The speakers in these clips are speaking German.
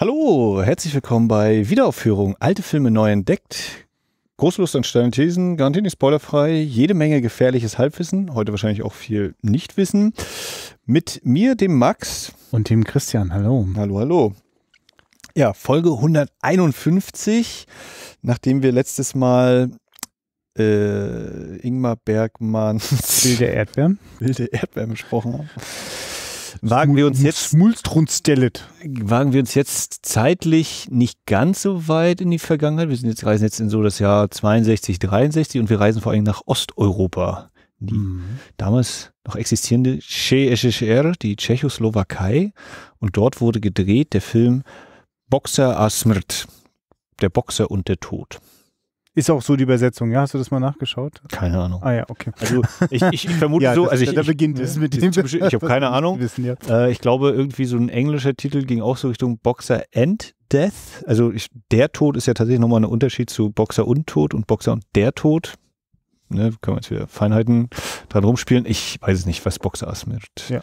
Hallo, herzlich willkommen bei Wiederaufführung. Alte Filme neu entdeckt. Großlust an steilen Thesen, garantiert nicht spoilerfrei, jede Menge gefährliches Halbwissen, heute wahrscheinlich auch viel Nichtwissen. Mit mir, dem Max. Und dem Christian, hallo. Hallo, hallo. Ja, Folge 151, nachdem wir letztes Mal äh, Ingmar Bergmanns Wilde Erdbeeren. Wilde Erdbeeren besprochen haben wagen wir uns jetzt Wagen wir uns jetzt zeitlich nicht ganz so weit in die Vergangenheit. Wir sind jetzt, reisen jetzt in so das Jahr 62, 63 und wir reisen vor allem nach Osteuropa. Die mhm. damals noch existierende CSSR, die Tschechoslowakei. Und dort wurde gedreht der Film Boxer a Smrt, der Boxer und der Tod. Ist auch so die Übersetzung, ja? Hast du das mal nachgeschaut? Keine Ahnung. Ah ja, okay. Also ich, ich, vermute ja, so, also ich, da beginnt es mit dem. Ich, ich habe keine Ahnung. Wissen, ja. äh, ich glaube, irgendwie so ein englischer Titel ging auch so Richtung Boxer and Death. Also der Tod ist ja tatsächlich nochmal ein Unterschied zu Boxer und Tod und Boxer und der Tod. Ne, können wir jetzt wieder Feinheiten dran rumspielen. Ich weiß es nicht, was Boxer ist mit. Ja.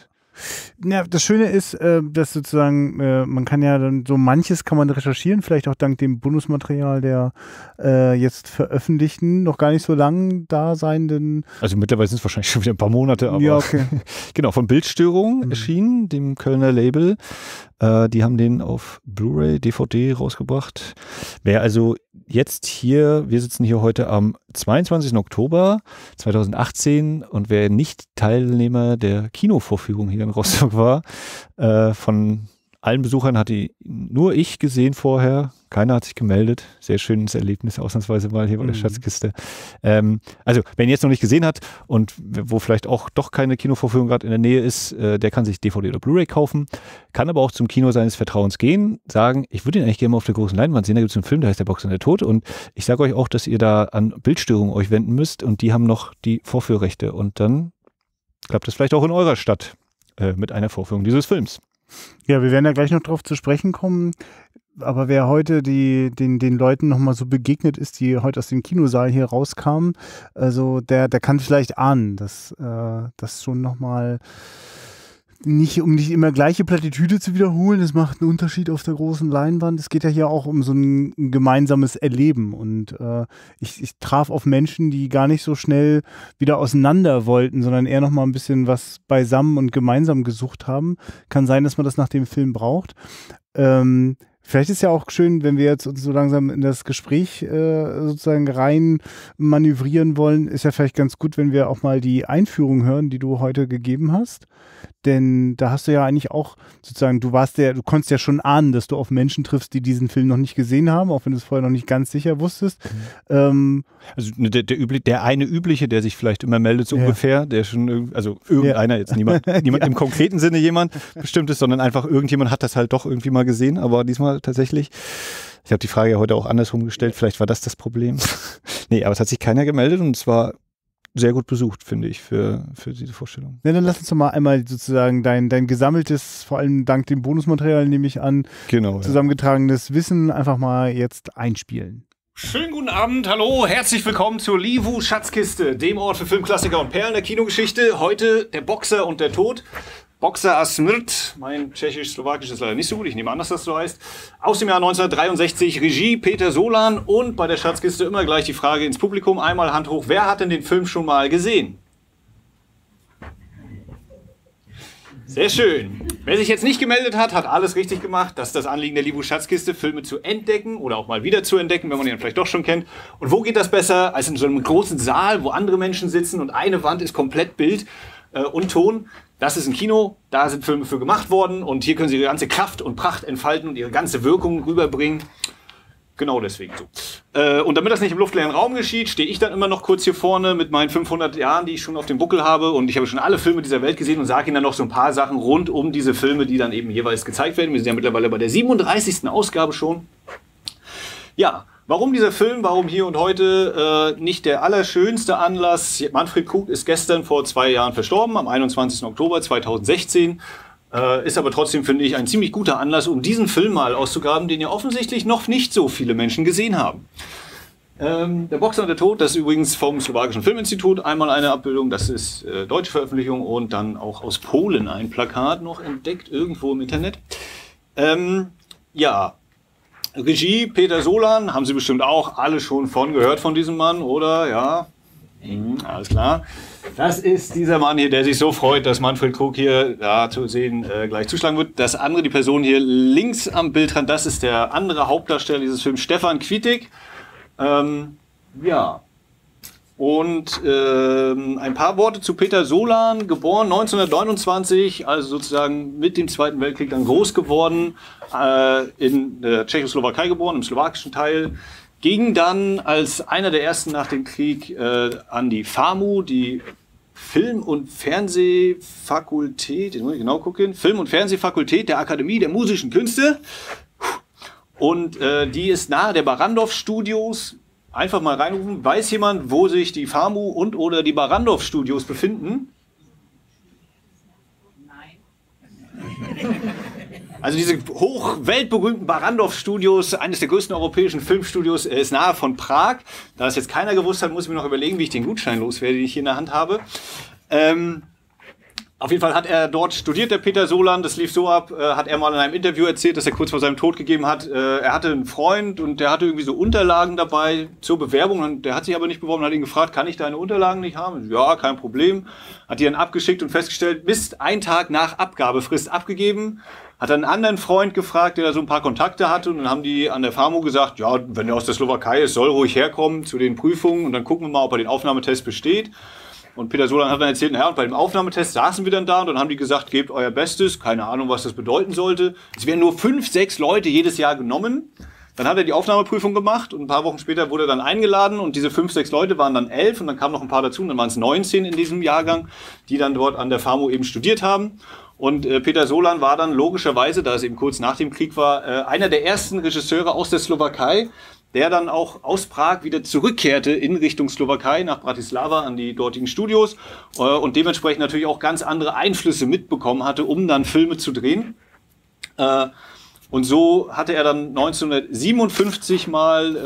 Ja, das Schöne ist, äh, dass sozusagen, äh, man kann ja dann so manches kann man recherchieren, vielleicht auch dank dem Bundesmaterial der äh, jetzt veröffentlichten, noch gar nicht so lang da sein, denn. Also mittlerweile sind es wahrscheinlich schon wieder ein paar Monate, aber ja, okay. genau, von Bildstörung hm. erschienen, dem Kölner Label. Äh, die haben den auf Blu-ray, DVD rausgebracht. Wer also jetzt hier, wir sitzen hier heute am 22. Oktober 2018 und wer nicht Teilnehmer der Kinovorführung hier in Rostock war, äh, von allen Besuchern hatte nur ich gesehen vorher, keiner hat sich gemeldet. Sehr schönes Erlebnis, ausnahmsweise mal hier bei der mhm. Schatzkiste. Ähm, also, wer ihn jetzt noch nicht gesehen hat und wo vielleicht auch doch keine Kinovorführung gerade in der Nähe ist, äh, der kann sich DVD oder Blu-ray kaufen, kann aber auch zum Kino seines Vertrauens gehen, sagen, ich würde ihn eigentlich gerne mal auf der großen Leinwand sehen. Da gibt es einen Film, der heißt Der Boxer und der Tod. Und ich sage euch auch, dass ihr da an Bildstörungen euch wenden müsst und die haben noch die Vorführrechte. Und dann klappt das vielleicht auch in eurer Stadt äh, mit einer Vorführung dieses Films. Ja, wir werden da gleich noch drauf zu sprechen kommen. Aber wer heute die, den, den Leuten nochmal so begegnet ist, die heute aus dem Kinosaal hier rauskamen, also der, der kann vielleicht ahnen, dass äh, das schon nochmal nicht, um nicht immer gleiche Plattitüde zu wiederholen, es macht einen Unterschied auf der großen Leinwand. Es geht ja hier auch um so ein gemeinsames Erleben. Und äh, ich, ich traf auf Menschen, die gar nicht so schnell wieder auseinander wollten, sondern eher nochmal ein bisschen was beisammen und gemeinsam gesucht haben. Kann sein, dass man das nach dem Film braucht. Ähm, Vielleicht ist ja auch schön, wenn wir jetzt uns so langsam in das Gespräch äh, sozusagen rein manövrieren wollen, ist ja vielleicht ganz gut, wenn wir auch mal die Einführung hören, die du heute gegeben hast. Denn da hast du ja eigentlich auch sozusagen, du warst ja, du konntest ja schon ahnen, dass du auf Menschen triffst, die diesen Film noch nicht gesehen haben, auch wenn du es vorher noch nicht ganz sicher wusstest. Mhm. Ähm, also ne, der, der, üblich, der, eine übliche, der sich vielleicht immer meldet, so ja. ungefähr, der schon, also irgendeiner, ja. jetzt niemand, niemand ja. im konkreten Sinne jemand bestimmt ist, sondern einfach irgendjemand hat das halt doch irgendwie mal gesehen, aber diesmal tatsächlich. Ich habe die Frage ja heute auch andersrum gestellt, vielleicht war das das Problem. nee, aber es hat sich keiner gemeldet und es war sehr gut besucht, finde ich, für, für diese Vorstellung. Ja, dann lass uns doch mal einmal sozusagen dein, dein gesammeltes, vor allem dank dem Bonusmaterial, nehme ich an, genau, zusammengetragenes ja. Wissen einfach mal jetzt einspielen. Schönen guten Abend, hallo, herzlich willkommen zur Livu Schatzkiste, dem Ort für Filmklassiker und Perlen der Kinogeschichte. Heute der Boxer und der Tod. Boxer Asmrt, mein tschechisch-slowakisch ist leider nicht so gut, ich nehme an, dass das so heißt, aus dem Jahr 1963, Regie Peter Solan und bei der Schatzkiste immer gleich die Frage ins Publikum, einmal Hand hoch, wer hat denn den Film schon mal gesehen? Sehr schön. Wer sich jetzt nicht gemeldet hat, hat alles richtig gemacht. Das ist das Anliegen der Libu Schatzkiste, Filme zu entdecken oder auch mal wieder zu entdecken, wenn man ihn vielleicht doch schon kennt. Und wo geht das besser als in so einem großen Saal, wo andere Menschen sitzen und eine Wand ist komplett Bild äh, und Ton? das ist ein Kino, da sind Filme für gemacht worden und hier können sie ihre ganze Kraft und Pracht entfalten und ihre ganze Wirkung rüberbringen. Genau deswegen so. Äh, und damit das nicht im luftleeren Raum geschieht, stehe ich dann immer noch kurz hier vorne mit meinen 500 Jahren, die ich schon auf dem Buckel habe. Und ich habe schon alle Filme dieser Welt gesehen und sage Ihnen dann noch so ein paar Sachen rund um diese Filme, die dann eben jeweils gezeigt werden. Wir sind ja mittlerweile bei der 37. Ausgabe schon. Ja, Warum dieser Film, warum hier und heute äh, nicht der allerschönste Anlass? Manfred Krug ist gestern vor zwei Jahren verstorben, am 21. Oktober 2016. Äh, ist aber trotzdem, finde ich, ein ziemlich guter Anlass, um diesen Film mal auszugraben, den ja offensichtlich noch nicht so viele Menschen gesehen haben. Ähm, der Boxer und der Tod, das ist übrigens vom Slowakischen Filminstitut einmal eine Abbildung, das ist äh, deutsche Veröffentlichung und dann auch aus Polen ein Plakat noch entdeckt, irgendwo im Internet. Ähm, ja, Regie Peter Solan, haben Sie bestimmt auch alle schon von gehört von diesem Mann, oder? Ja. Mhm, alles klar. Das ist dieser Mann hier, der sich so freut, dass Manfred Krug hier ja, zu sehen äh, gleich zuschlagen wird. Das andere, die Person hier links am Bildrand, das ist der andere Hauptdarsteller dieses Films, Stefan Quietig. Ähm, ja, und ähm, ein paar Worte zu Peter Solan, geboren 1929, also sozusagen mit dem Zweiten Weltkrieg dann groß geworden, äh, in der Tschechoslowakei geboren, im slowakischen Teil, ging dann als einer der ersten nach dem Krieg äh, an die FAMU, die Film- und Fernsehfakultät, jetzt muss ich genau gucken, Film- und Fernsehfakultät der Akademie der Musischen Künste. Und äh, die ist nahe der Barandov Studios Einfach mal reinrufen. Weiß jemand, wo sich die FAMU und oder die Barandorf Studios befinden? Nein. Also diese hoch weltberühmten Barandorf Studios, eines der größten europäischen Filmstudios, äh, ist nahe von Prag. Da es jetzt keiner gewusst hat, muss ich mir noch überlegen, wie ich den Gutschein loswerde, den ich hier in der Hand habe. Ähm, auf jeden Fall hat er dort studiert, der Peter Solan. Das lief so ab, äh, hat er mal in einem Interview erzählt, dass er kurz vor seinem Tod gegeben hat. Äh, er hatte einen Freund und der hatte irgendwie so Unterlagen dabei zur Bewerbung. Und der hat sich aber nicht beworben und hat ihn gefragt, kann ich deine Unterlagen nicht haben? Ja, kein Problem. Hat die dann abgeschickt und festgestellt, Mist, ein Tag nach Abgabefrist abgegeben. Hat einen anderen Freund gefragt, der da so ein paar Kontakte hatte. Und dann haben die an der FAMO gesagt, ja, wenn er aus der Slowakei ist, soll ruhig herkommen zu den Prüfungen. Und dann gucken wir mal, ob er den Aufnahmetest besteht. Und Peter Solan hat dann erzählt, naja, und bei dem Aufnahmetest saßen wir dann da und dann haben die gesagt, gebt euer Bestes, keine Ahnung, was das bedeuten sollte. Es werden nur fünf, sechs Leute jedes Jahr genommen. Dann hat er die Aufnahmeprüfung gemacht und ein paar Wochen später wurde er dann eingeladen und diese fünf, sechs Leute waren dann elf und dann kamen noch ein paar dazu und dann waren es 19 in diesem Jahrgang, die dann dort an der FAMO eben studiert haben. Und äh, Peter Solan war dann logischerweise, da es eben kurz nach dem Krieg war, äh, einer der ersten Regisseure aus der Slowakei, der dann auch aus Prag wieder zurückkehrte in Richtung Slowakei nach Bratislava an die dortigen Studios äh, und dementsprechend natürlich auch ganz andere Einflüsse mitbekommen hatte, um dann Filme zu drehen. Äh, und so hatte er dann 1957 mal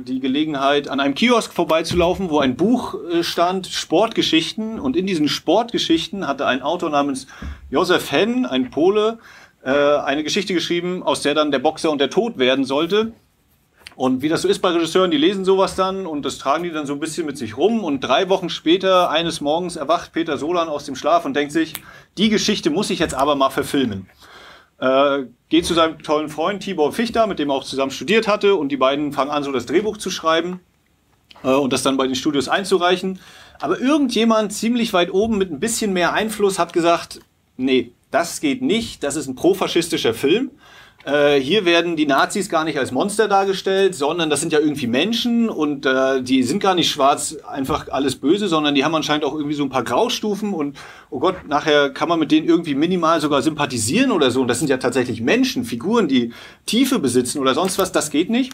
äh, die Gelegenheit, an einem Kiosk vorbeizulaufen, wo ein Buch äh, stand, Sportgeschichten. Und in diesen Sportgeschichten hatte ein Autor namens Josef Henn, ein Pole, äh, eine Geschichte geschrieben, aus der dann der Boxer und der Tod werden sollte. Und wie das so ist bei Regisseuren, die lesen sowas dann und das tragen die dann so ein bisschen mit sich rum. Und drei Wochen später, eines Morgens, erwacht Peter Solan aus dem Schlaf und denkt sich, die Geschichte muss ich jetzt aber mal verfilmen. Äh, geht zu seinem tollen Freund Tibor Fichter, mit dem er auch zusammen studiert hatte, und die beiden fangen an, so das Drehbuch zu schreiben äh, und das dann bei den Studios einzureichen. Aber irgendjemand ziemlich weit oben mit ein bisschen mehr Einfluss hat gesagt, nee, das geht nicht, das ist ein profaschistischer Film. Äh, hier werden die Nazis gar nicht als Monster dargestellt, sondern das sind ja irgendwie Menschen und äh, die sind gar nicht schwarz, einfach alles böse, sondern die haben anscheinend auch irgendwie so ein paar Graustufen und oh Gott, nachher kann man mit denen irgendwie minimal sogar sympathisieren oder so. Und das sind ja tatsächlich Menschen, Figuren, die Tiefe besitzen oder sonst was, das geht nicht.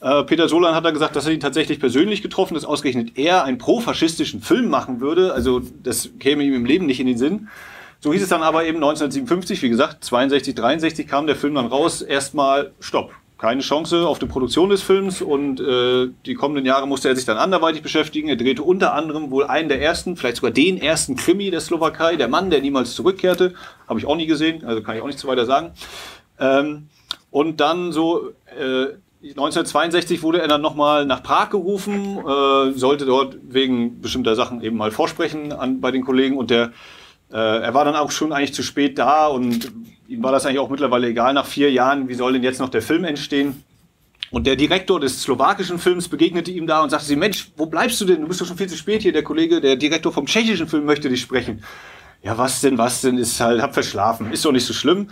Äh, Peter Solan hat da gesagt, dass er ihn tatsächlich persönlich getroffen ist, ausgerechnet er einen profaschistischen Film machen würde. Also das käme ihm im Leben nicht in den Sinn. So hieß es dann aber eben 1957, wie gesagt, 62, 63 kam der Film dann raus, erstmal Stopp. Keine Chance auf die Produktion des Films und äh, die kommenden Jahre musste er sich dann anderweitig beschäftigen. Er drehte unter anderem wohl einen der ersten, vielleicht sogar den ersten Krimi der Slowakei, der Mann, der niemals zurückkehrte. Habe ich auch nie gesehen, also kann ich auch nichts weiter sagen. Ähm, und dann so äh, 1962 wurde er dann nochmal nach Prag gerufen, äh, sollte dort wegen bestimmter Sachen eben mal vorsprechen an, bei den Kollegen und der äh, er war dann auch schon eigentlich zu spät da und ihm war das eigentlich auch mittlerweile egal. Nach vier Jahren, wie soll denn jetzt noch der Film entstehen? Und der Direktor des slowakischen Films begegnete ihm da und sagte sie, Mensch, wo bleibst du denn? Du bist doch schon viel zu spät hier. Der Kollege, der Direktor vom tschechischen Film möchte dich sprechen. Ja, was denn, was denn? Ist halt, hab verschlafen. Ist doch nicht so schlimm.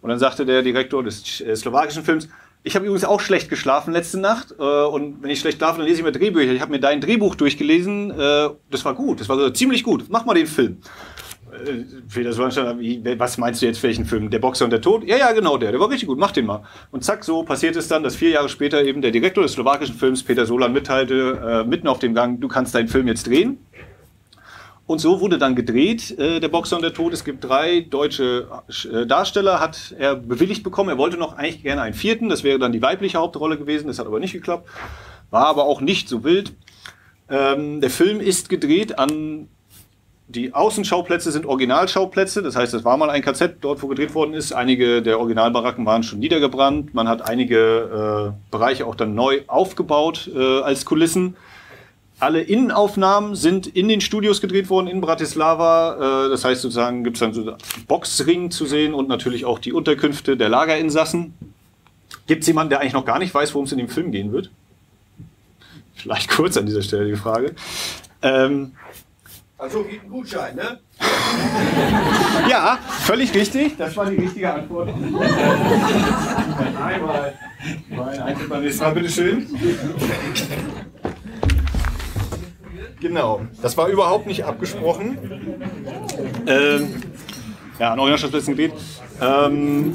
Und dann sagte der Direktor des äh, slowakischen Films, ich habe übrigens auch schlecht geschlafen letzte Nacht. Äh, und wenn ich schlecht darf, dann lese ich mir Drehbücher. Ich habe mir dein Drehbuch durchgelesen. Äh, das war gut. Das war äh, ziemlich gut. Mach mal den Film. Peter äh, Schweinstein, was meinst du jetzt, welchen Film? Der Boxer und der Tod? Ja, ja, genau der. Der war richtig gut, mach den mal. Und zack, so passiert es dann, dass vier Jahre später eben der Direktor des slowakischen Films, Peter Solan, mitteilte, äh, mitten auf dem Gang, du kannst deinen Film jetzt drehen. Und so wurde dann gedreht, äh, der Boxer und der Tod. Es gibt drei deutsche äh, Darsteller, hat er bewilligt bekommen. Er wollte noch eigentlich gerne einen vierten, das wäre dann die weibliche Hauptrolle gewesen, das hat aber nicht geklappt. War aber auch nicht so wild. Ähm, der Film ist gedreht an die Außenschauplätze sind Originalschauplätze, das heißt, es war mal ein KZ dort, wo gedreht worden ist. Einige der Originalbaracken waren schon niedergebrannt. Man hat einige äh, Bereiche auch dann neu aufgebaut äh, als Kulissen. Alle Innenaufnahmen sind in den Studios gedreht worden in Bratislava. Äh, das heißt, sozusagen gibt es dann so Boxring zu sehen und natürlich auch die Unterkünfte der Lagerinsassen. Gibt es jemanden, der eigentlich noch gar nicht weiß, worum es in dem Film gehen wird? Vielleicht kurz an dieser Stelle die Frage. Ähm, also wie ein Gutschein, ne? Ja, völlig richtig. Das war die richtige Antwort. Einmal. Mein Eintritt beim nächsten Mal, bitteschön. Genau, das war überhaupt nicht abgesprochen. Ähm, ja, an Originalschaftsplätzen gebeten. Ähm,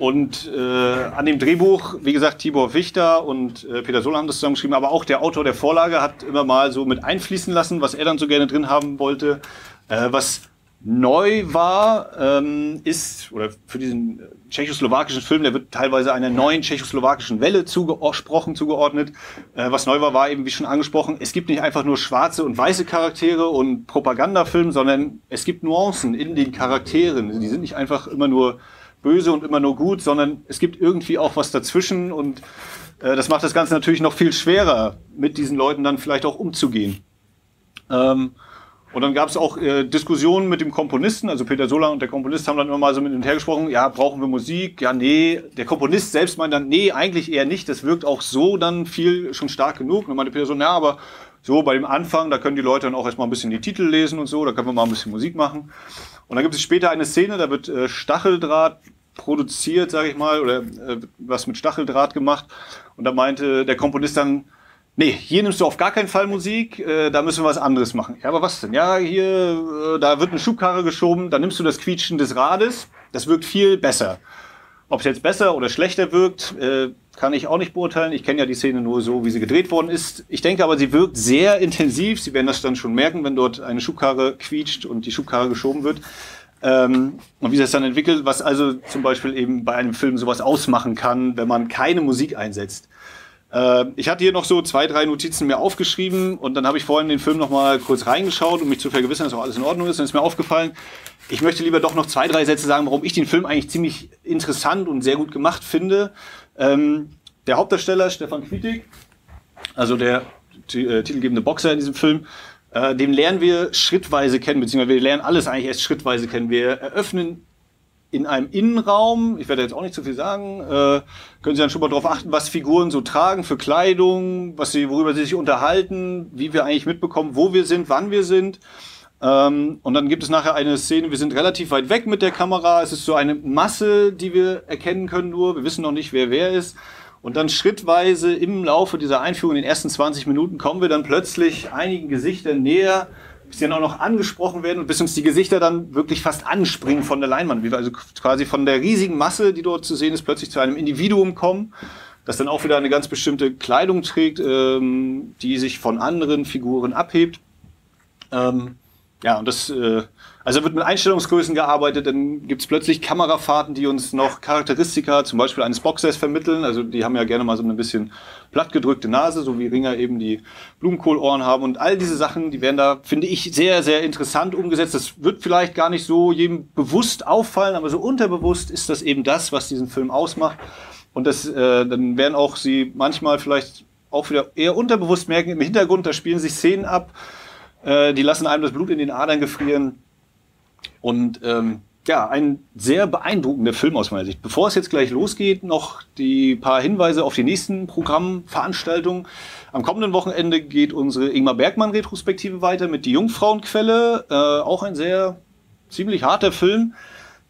und äh, an dem Drehbuch, wie gesagt, Tibor Fichter und äh, Peter Sohl haben das zusammengeschrieben, aber auch der Autor der Vorlage hat immer mal so mit einfließen lassen, was er dann so gerne drin haben wollte, äh, was neu war, ähm, ist, oder für diesen tschechoslowakischen Film, der wird teilweise einer neuen tschechoslowakischen Welle zugesprochen, zugeordnet. Äh, was neu war, war eben, wie schon angesprochen, es gibt nicht einfach nur schwarze und weiße Charaktere und Propagandafilm, sondern es gibt Nuancen in den Charakteren. Die sind nicht einfach immer nur böse und immer nur gut, sondern es gibt irgendwie auch was dazwischen und äh, das macht das Ganze natürlich noch viel schwerer, mit diesen Leuten dann vielleicht auch umzugehen. Ähm, und dann gab es auch äh, Diskussionen mit dem Komponisten, also Peter Solan und der Komponist haben dann immer mal so mit und her gesprochen, ja, brauchen wir Musik? Ja, nee. Der Komponist selbst meint dann, nee, eigentlich eher nicht, das wirkt auch so dann viel schon stark genug. Und dann meinte Peter so, ja, aber so bei dem Anfang, da können die Leute dann auch erstmal ein bisschen die Titel lesen und so, da können wir mal ein bisschen Musik machen. Und dann gibt es später eine Szene, da wird äh, Stacheldraht produziert, sage ich mal, oder äh, was mit Stacheldraht gemacht. Und da meinte der Komponist dann, Nee, hier nimmst du auf gar keinen Fall Musik, äh, da müssen wir was anderes machen. Ja, aber was denn? Ja, hier, äh, da wird eine Schubkarre geschoben, da nimmst du das Quietschen des Rades, das wirkt viel besser. Ob es jetzt besser oder schlechter wirkt, äh, kann ich auch nicht beurteilen. Ich kenne ja die Szene nur so, wie sie gedreht worden ist. Ich denke aber, sie wirkt sehr intensiv. Sie werden das dann schon merken, wenn dort eine Schubkarre quietscht und die Schubkarre geschoben wird. Ähm, und wie sich das dann entwickelt, was also zum Beispiel eben bei einem Film sowas ausmachen kann, wenn man keine Musik einsetzt. Äh, ich hatte hier noch so zwei, drei Notizen mir aufgeschrieben und dann habe ich vorhin den Film nochmal kurz reingeschaut, um mich zu vergewissern, dass auch alles in Ordnung ist. Dann ist mir aufgefallen, ich möchte lieber doch noch zwei, drei Sätze sagen, warum ich den Film eigentlich ziemlich interessant und sehr gut gemacht finde. Ähm, der Hauptdarsteller Stefan Quittig, also der äh, titelgebende Boxer in diesem Film, äh, den lernen wir schrittweise kennen, beziehungsweise wir lernen alles eigentlich erst schrittweise kennen. Wir eröffnen in einem Innenraum, ich werde jetzt auch nicht zu viel sagen, äh, können Sie dann schon mal darauf achten, was Figuren so tragen für Kleidung, was sie, worüber sie sich unterhalten, wie wir eigentlich mitbekommen, wo wir sind, wann wir sind. Ähm, und dann gibt es nachher eine Szene, wir sind relativ weit weg mit der Kamera, es ist so eine Masse, die wir erkennen können nur, wir wissen noch nicht, wer wer ist. Und dann schrittweise im Laufe dieser Einführung, in den ersten 20 Minuten, kommen wir dann plötzlich einigen Gesichtern näher, bis sie dann auch noch angesprochen werden und bis uns die Gesichter dann wirklich fast anspringen von der Leinwand, wie wir also quasi von der riesigen Masse, die dort zu sehen ist, plötzlich zu einem Individuum kommen, das dann auch wieder eine ganz bestimmte Kleidung trägt, ähm, die sich von anderen Figuren abhebt. Ähm, ja, und das, äh, also wird mit Einstellungsgrößen gearbeitet, dann gibt es plötzlich Kamerafahrten, die uns noch Charakteristika, zum Beispiel eines Boxers vermitteln. Also die haben ja gerne mal so ein bisschen plattgedrückte Nase, so wie Ringer eben die Blumenkohlohren haben. Und all diese Sachen, die werden da, finde ich, sehr, sehr interessant umgesetzt. Das wird vielleicht gar nicht so jedem bewusst auffallen, aber so unterbewusst ist das eben das, was diesen Film ausmacht. Und das, äh, dann werden auch sie manchmal vielleicht auch wieder eher unterbewusst merken, im Hintergrund, da spielen sich Szenen ab, äh, die lassen einem das Blut in den Adern gefrieren. Und ähm, ja, ein sehr beeindruckender Film aus meiner Sicht. Bevor es jetzt gleich losgeht, noch die paar Hinweise auf die nächsten Programmveranstaltungen. Am kommenden Wochenende geht unsere Ingmar Bergmann-Retrospektive weiter mit Die Jungfrauenquelle. Äh, auch ein sehr ziemlich harter Film.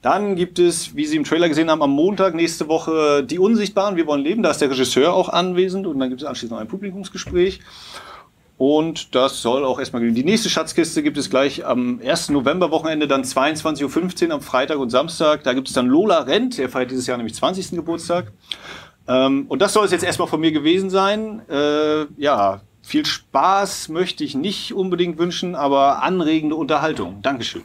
Dann gibt es, wie Sie im Trailer gesehen haben, am Montag nächste Woche Die Unsichtbaren, wir wollen leben. Da ist der Regisseur auch anwesend und dann gibt es anschließend noch ein Publikumsgespräch. Und das soll auch erstmal gehen. Die nächste Schatzkiste gibt es gleich am 1. November-Wochenende, dann 22.15 Uhr am Freitag und Samstag. Da gibt es dann Lola Rent, Er feiert dieses Jahr nämlich 20. Geburtstag. Ähm, und das soll es jetzt erstmal von mir gewesen sein. Äh, ja, viel Spaß möchte ich nicht unbedingt wünschen, aber anregende Unterhaltung. Dankeschön.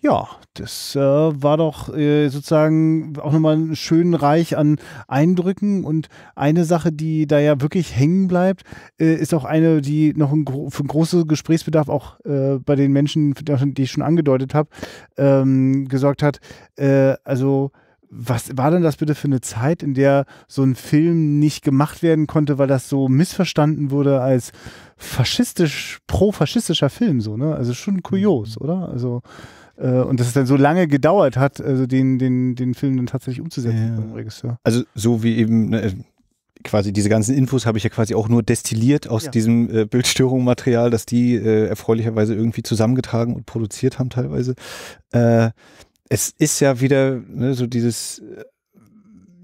Ja, das äh, war doch äh, sozusagen auch nochmal ein schön reich an Eindrücken. Und eine Sache, die da ja wirklich hängen bleibt, äh, ist auch eine, die noch ein, gro für großen Gesprächsbedarf auch äh, bei den Menschen, die ich schon angedeutet habe, ähm, gesorgt hat. Äh, also was war denn das bitte für eine Zeit, in der so ein Film nicht gemacht werden konnte, weil das so missverstanden wurde als faschistisch, pro-faschistischer Film, so, ne? Also schon kurios, mhm. oder? Also äh, und dass es dann so lange gedauert hat, also den, den, den Film dann tatsächlich umzusetzen ja. beim Regisseur. Also so wie eben ne, äh, quasi diese ganzen Infos habe ich ja quasi auch nur destilliert aus ja. diesem äh, Bildstörungsmaterial, dass die äh, erfreulicherweise irgendwie zusammengetragen und produziert haben teilweise. Äh, es ist ja wieder ne, so dieses äh,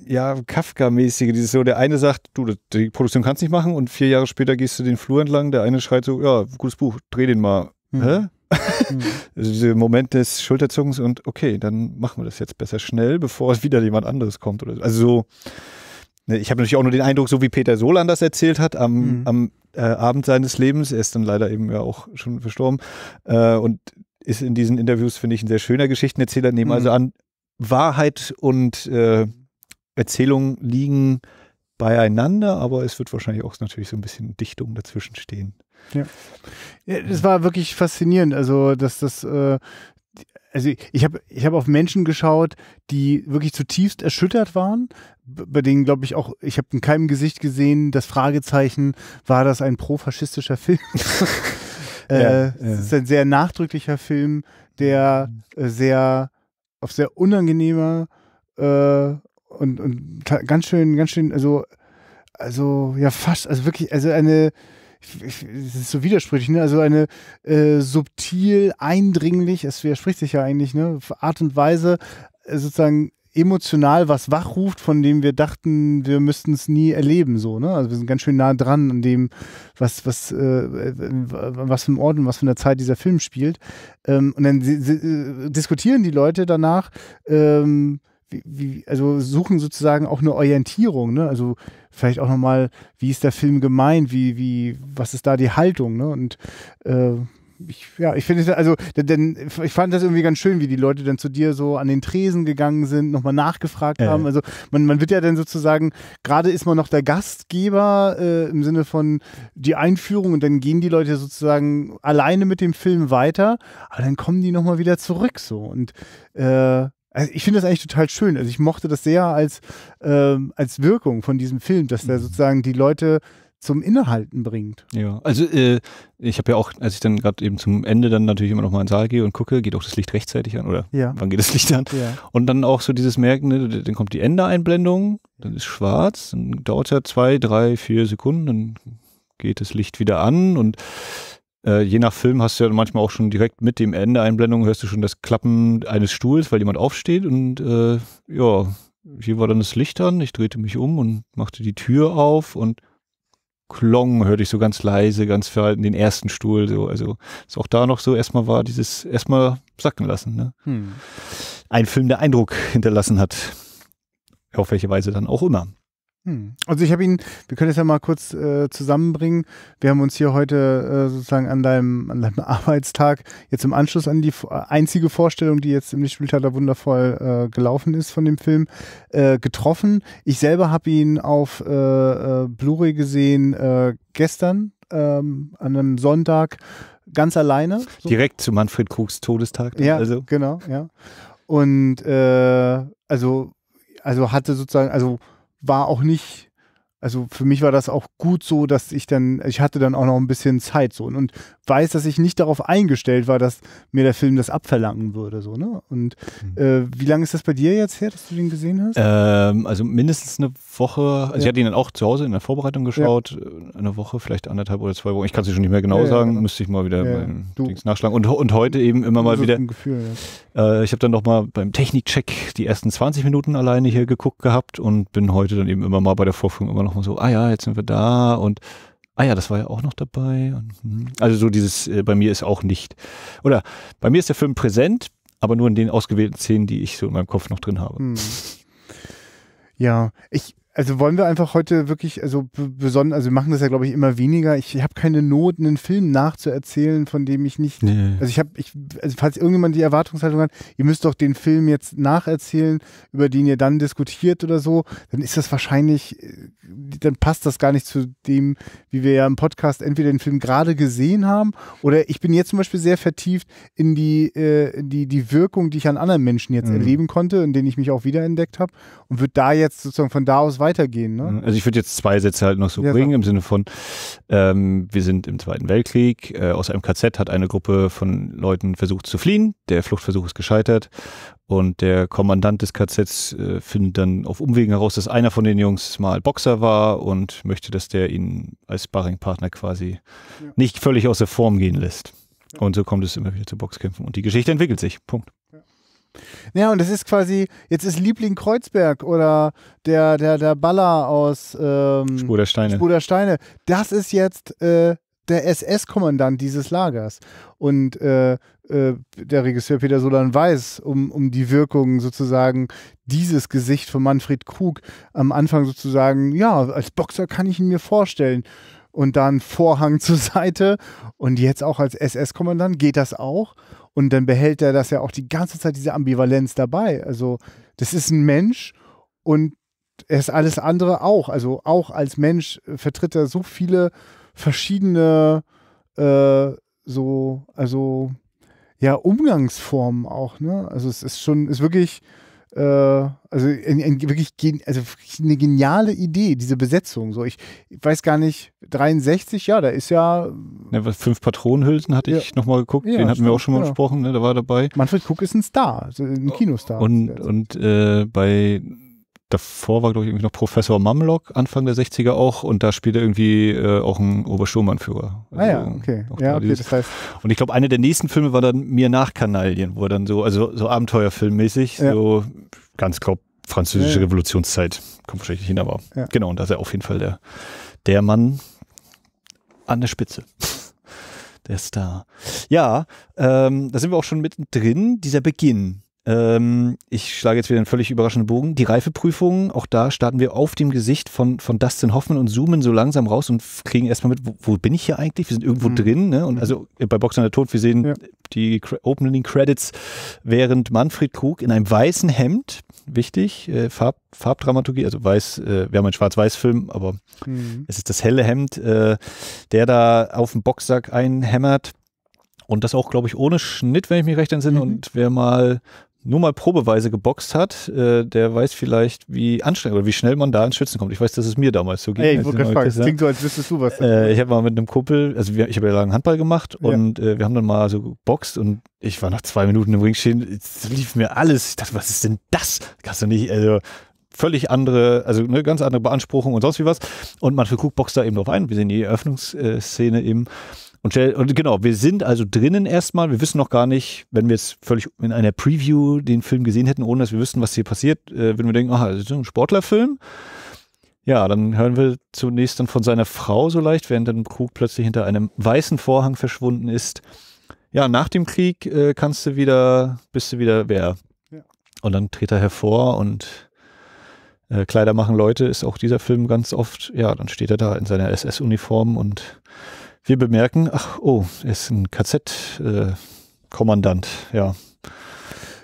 ja, Kafka-mäßige, dieses so, der eine sagt, du, die Produktion kannst nicht machen und vier Jahre später gehst du den Flur entlang, der eine schreit so, ja, gutes Buch, dreh den mal. Hm. Mhm. Dieser Moment des Schulterzuckens und okay, dann machen wir das jetzt besser schnell, bevor es wieder jemand anderes kommt. Oder so. Also so, ne, ich habe natürlich auch nur den Eindruck, so wie Peter Solan das erzählt hat, am, mhm. am äh, Abend seines Lebens, er ist dann leider eben ja auch schon verstorben äh, und ist in diesen Interviews, finde ich, ein sehr schöner Geschichtenerzähler, nehmen mhm. also an, Wahrheit und äh, Erzählung liegen beieinander, aber es wird wahrscheinlich auch natürlich so ein bisschen Dichtung dazwischen stehen. Ja. das war wirklich faszinierend, also dass das, äh, also ich habe ich hab auf Menschen geschaut, die wirklich zutiefst erschüttert waren, bei denen glaube ich auch, ich habe in keinem Gesicht gesehen, das Fragezeichen, war das ein profaschistischer Film? äh, ja, ja. ist ein sehr nachdrücklicher Film, der äh, sehr auf sehr unangenehme äh, und, und ganz schön, ganz schön, also, also ja fast, also wirklich, also eine es ist so widersprüchlich, ne? Also eine äh, subtil, eindringlich, es widerspricht sich ja eigentlich, ne? Art und Weise äh, sozusagen emotional was wachruft, von dem wir dachten, wir müssten es nie erleben, so, ne? Also wir sind ganz schön nah dran an dem, was, was, äh, was für ein Ort und was für eine Zeit dieser Film spielt. Ähm, und dann äh, diskutieren die Leute danach, ähm, wie, wie, also suchen sozusagen auch eine Orientierung, ne? Also vielleicht auch nochmal, wie ist der Film gemeint, wie, wie, was ist da die Haltung, ne? Und äh, ich, ja, ich finde, also, denn, ich fand das irgendwie ganz schön, wie die Leute dann zu dir so an den Tresen gegangen sind, nochmal nachgefragt äh. haben. Also, man, man wird ja dann sozusagen, gerade ist man noch der Gastgeber äh, im Sinne von die Einführung und dann gehen die Leute sozusagen alleine mit dem Film weiter, aber dann kommen die nochmal wieder zurück so und, äh, also ich finde das eigentlich total schön. Also ich mochte das sehr als, ähm, als Wirkung von diesem Film, dass der mhm. sozusagen die Leute zum Innehalten bringt. Ja, also äh, ich habe ja auch, als ich dann gerade eben zum Ende dann natürlich immer noch mal in den Saal gehe und gucke, geht auch das Licht rechtzeitig an oder ja. wann geht das Licht an? Ja. Und dann auch so dieses Merken, ne, dann kommt die Ende-Einblendung, dann ist schwarz, dann dauert ja zwei, drei, vier Sekunden, dann geht das Licht wieder an und äh, je nach Film hast du ja manchmal auch schon direkt mit dem Ende Einblendung hörst du schon das Klappen eines Stuhls, weil jemand aufsteht und äh, ja, hier war dann das Licht an, ich drehte mich um und machte die Tür auf und klong hörte ich so ganz leise, ganz verhalten den ersten Stuhl so, also ist auch da noch so erstmal war dieses erstmal sacken lassen, ne? Hm. Ein Film, der Eindruck hinterlassen hat. Auf welche Weise dann auch immer. Hm. Also ich habe ihn, wir können es ja mal kurz äh, zusammenbringen. Wir haben uns hier heute äh, sozusagen an deinem, an deinem Arbeitstag jetzt im Anschluss an die äh, einzige Vorstellung, die jetzt im Lichtspieltheater wundervoll äh, gelaufen ist von dem Film, äh, getroffen. Ich selber habe ihn auf äh, Blu-ray gesehen gestern ähm, an einem Sonntag ganz alleine. So. Direkt zu Manfred Krugs Todestag. Ja, also. genau, ja. Und also also hatte sozusagen, also war auch nicht also für mich war das auch gut so, dass ich dann, ich hatte dann auch noch ein bisschen Zeit so und, und weiß, dass ich nicht darauf eingestellt war, dass mir der Film das abverlangen würde. So, ne? Und mhm. äh, wie lange ist das bei dir jetzt her, dass du den gesehen hast? Ähm, also mindestens eine Woche. Also ja. ich hatte ihn dann auch zu Hause in der Vorbereitung geschaut. Ja. Äh, eine Woche, vielleicht anderthalb oder zwei Wochen. Ich kann es schon nicht mehr genau ja, sagen. Genau. Müsste ich mal wieder ja, Dings nachschlagen. Und, und heute eben immer mal so wieder. Gefühl, äh, ich habe dann nochmal beim Technikcheck die ersten 20 Minuten alleine hier geguckt gehabt und bin heute dann eben immer mal bei der Vorführung immer noch machen, so, ah ja, jetzt sind wir da und ah ja, das war ja auch noch dabei. Und, hm. also so dieses, äh, bei mir ist auch nicht. Oder bei mir ist der Film präsent, aber nur in den ausgewählten Szenen, die ich so in meinem Kopf noch drin habe. Hm. Ja, ich, also wollen wir einfach heute wirklich, also besonders, also wir machen das ja, glaube ich, immer weniger. Ich, habe keine Not, einen Film nachzuerzählen, von dem ich nicht. Nee. Also ich habe, ich, also falls irgendjemand die Erwartungshaltung hat, ihr müsst doch den Film jetzt nacherzählen, über den ihr dann diskutiert oder so, dann ist das wahrscheinlich, äh, dann passt das gar nicht zu dem, wie wir ja im Podcast entweder den Film gerade gesehen haben, oder ich bin jetzt zum Beispiel sehr vertieft in die, äh, die, die Wirkung, die ich an anderen Menschen jetzt mhm. erleben konnte, in denen ich mich auch wiederentdeckt habe und wird da jetzt sozusagen von da aus weitergehen. Ne? Mhm. Also ich würde jetzt zwei Sätze halt noch so ja, bringen, so. im Sinne von, ähm, wir sind im Zweiten Weltkrieg, äh, aus einem KZ hat eine Gruppe von Leuten versucht zu fliehen, der Fluchtversuch ist gescheitert und der Kommandant des KZs äh, findet dann auf Umwegen heraus, dass einer von den Jungs mal Boxer war und möchte, dass der ihn als Sparringpartner quasi ja. nicht völlig aus der Form gehen lässt. Und so kommt es immer wieder zu Boxkämpfen. Und die Geschichte entwickelt sich. Punkt. Ja, und das ist quasi, jetzt ist Liebling Kreuzberg oder der, der, der Baller aus ähm, Spudersteine. Spudersteine. Das ist jetzt äh, der SS-Kommandant dieses Lagers. Und äh, äh, der Regisseur Peter Solan weiß um, um die Wirkung sozusagen dieses Gesicht von Manfred Krug am Anfang sozusagen, ja, als Boxer kann ich ihn mir vorstellen. Und dann Vorhang zur Seite. Und jetzt auch als SS-Kommandant geht das auch. Und dann behält er das ja auch die ganze Zeit, diese Ambivalenz dabei. Also, das ist ein Mensch und er ist alles andere auch. Also, auch als Mensch äh, vertritt er so viele verschiedene, äh, so, also, ja, Umgangsformen auch. Ne? Also, es ist schon, ist wirklich äh, also ein, ein wirklich, also eine geniale Idee, diese Besetzung. So, ich, ich weiß gar nicht, 63, ja, da ist ja. ja ne, fünf Patronenhülsen hatte ich nochmal geguckt, ja, den hatten stimmt, wir auch schon mal besprochen, ne? da war dabei. Manfred Cook ist ein Star, ein äh, Kinostar. Und, und äh, bei davor war, glaube ich, irgendwie noch Professor Mamlock, Anfang der 60er auch, und da spielte irgendwie äh, auch ein Obersturmbannführer. Also ah ja, also, okay. Ja, okay das heißt und ich glaube, einer der nächsten Filme war dann Mir nach Kanalien, wo er dann so, also so Abenteuerfilmmäßig, ja. so ganz grob französische ja. Revolutionszeit, kommt wahrscheinlich nicht hin, aber ja. genau, und da ist er auf jeden Fall der, der Mann an der Spitze. der Star. Ja, ähm, da sind wir auch schon mittendrin, dieser Beginn ähm, ich schlage jetzt wieder einen völlig überraschenden Bogen. Die Reifeprüfung, auch da starten wir auf dem Gesicht von, von Dustin Hoffmann und zoomen so langsam raus und kriegen erstmal mit, wo, wo bin ich hier eigentlich? Wir sind irgendwo mhm. drin. Ne? Und mhm. also äh, bei Boxer der Tod, wir sehen ja. die Opening Credits, während Manfred Krug in einem weißen Hemd, wichtig, äh, Farb, Farbdramaturgie, also weiß, äh, wir haben einen Schwarz-Weiß-Film, aber mhm. es ist das helle Hemd, äh, der da auf den Boxsack einhämmert. Und das auch, glaube ich, ohne Schnitt, wenn ich mich recht entsinne. Mhm. Und wer mal nur mal probeweise geboxt hat, äh, der weiß vielleicht, wie anstrengend oder wie schnell man da ins Schützen kommt. Ich weiß, dass es mir damals so ging. Ey, ich wollte gefragt. fragen, klingt so, als wüsstest du was. Äh, ich habe mal mit einem Kumpel, also wir, ich habe ja lange Handball gemacht ja. und äh, wir haben dann mal so geboxt und ich war nach zwei Minuten im Ring stehen, es lief mir alles. Ich dachte, was ist denn das? Kannst du nicht, also völlig andere, also eine ganz andere Beanspruchung und sonst wie was. Und Manfred Cook boxt da eben drauf ein. Wir sehen die Eröffnungsszene eben. Und, und, genau, wir sind also drinnen erstmal. Wir wissen noch gar nicht, wenn wir jetzt völlig in einer Preview den Film gesehen hätten, ohne dass wir wüssten, was hier passiert, äh, würden wir denken, aha, das ist ein Sportlerfilm. Ja, dann hören wir zunächst dann von seiner Frau so leicht, während dann Krug plötzlich hinter einem weißen Vorhang verschwunden ist. Ja, nach dem Krieg äh, kannst du wieder, bist du wieder wer? Ja. Und dann tritt er hervor und äh, Kleider machen Leute ist auch dieser Film ganz oft. Ja, dann steht er da in seiner SS-Uniform und wir bemerken, ach, oh, er ist ein KZ-Kommandant, äh, ja.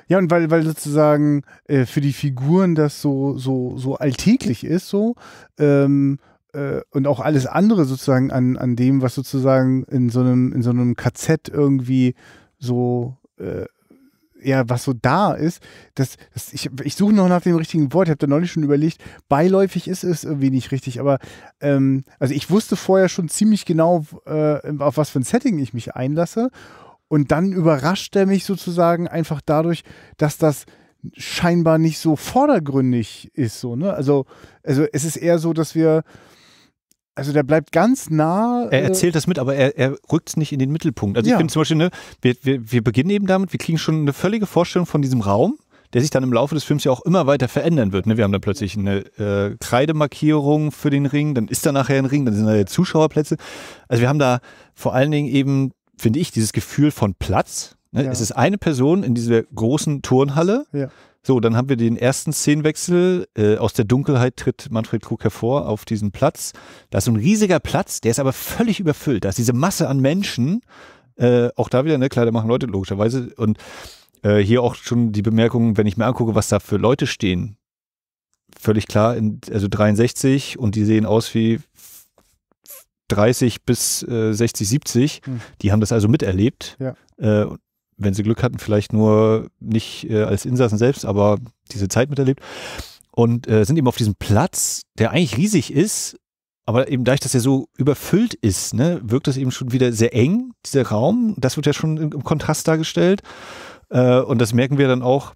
Ja, und weil, weil sozusagen äh, für die Figuren das so, so, so alltäglich ist, so, ähm, äh, und auch alles andere sozusagen an, an dem, was sozusagen in so einem, in so einem KZ irgendwie so äh, ja, was so da ist, das, das ich, ich suche noch nach dem richtigen Wort, ich habe da neulich schon überlegt, beiläufig ist es irgendwie nicht richtig, aber ähm, also ich wusste vorher schon ziemlich genau, äh, auf was für ein Setting ich mich einlasse und dann überrascht er mich sozusagen einfach dadurch, dass das scheinbar nicht so vordergründig ist, so, ne? Also, also es ist eher so, dass wir also der bleibt ganz nah. Er äh, erzählt das mit, aber er, er rückt es nicht in den Mittelpunkt. Also ja. ich bin zum Beispiel, ne, wir, wir, wir beginnen eben damit, wir kriegen schon eine völlige Vorstellung von diesem Raum, der sich dann im Laufe des Films ja auch immer weiter verändern wird. Ne? Wir haben da plötzlich eine äh, Kreidemarkierung für den Ring, dann ist da nachher ein Ring, dann sind da Zuschauerplätze. Also wir haben da vor allen Dingen eben, finde ich, dieses Gefühl von Platz. Ne? Ja. Es ist eine Person in dieser großen Turnhalle. Ja so, dann haben wir den ersten Szenenwechsel. Äh, aus der Dunkelheit tritt Manfred Krug hervor auf diesen Platz. Da ist so ein riesiger Platz, der ist aber völlig überfüllt. Da ist diese Masse an Menschen. Äh, auch da wieder, ne, Kleider machen Leute logischerweise. Und äh, hier auch schon die Bemerkung, wenn ich mir angucke, was da für Leute stehen. Völlig klar, in, also 63 und die sehen aus wie 30 bis äh, 60, 70. Hm. Die haben das also miterlebt. Ja. Äh, wenn sie Glück hatten, vielleicht nur nicht äh, als Insassen selbst, aber diese Zeit miterlebt. Und äh, sind eben auf diesem Platz, der eigentlich riesig ist, aber eben dadurch, dass er so überfüllt ist, ne, wirkt das eben schon wieder sehr eng, dieser Raum. Das wird ja schon im, Kontrast dargestellt. Äh, und das merken wir dann auch,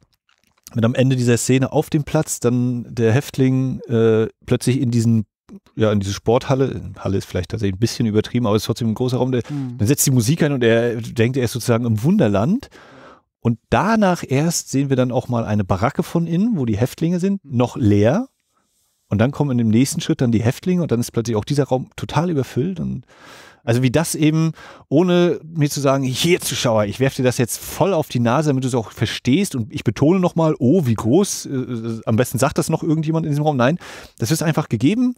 wenn am Ende dieser Szene auf dem Platz dann der Häftling äh, plötzlich in diesen ja, in diese Sporthalle. Halle ist vielleicht tatsächlich ein bisschen übertrieben, aber es ist trotzdem ein großer Raum. Der, mhm. Dann setzt die Musik ein und er denkt, er ist sozusagen im Wunderland. Und danach erst sehen wir dann auch mal eine Baracke von innen, wo die Häftlinge sind, hm. noch leer. Und dann kommen in dem nächsten Schritt dann die Häftlinge und dann ist plötzlich auch dieser Raum total überfüllt. Und also wie das eben, ohne mir zu sagen, hier Zuschauer, ich werfe dir das jetzt voll auf die Nase, damit du es auch verstehst. Und ich betone nochmal, oh, wie groß, äh, äh, am besten sagt das noch irgendjemand in diesem Raum. Nein, das ist einfach gegeben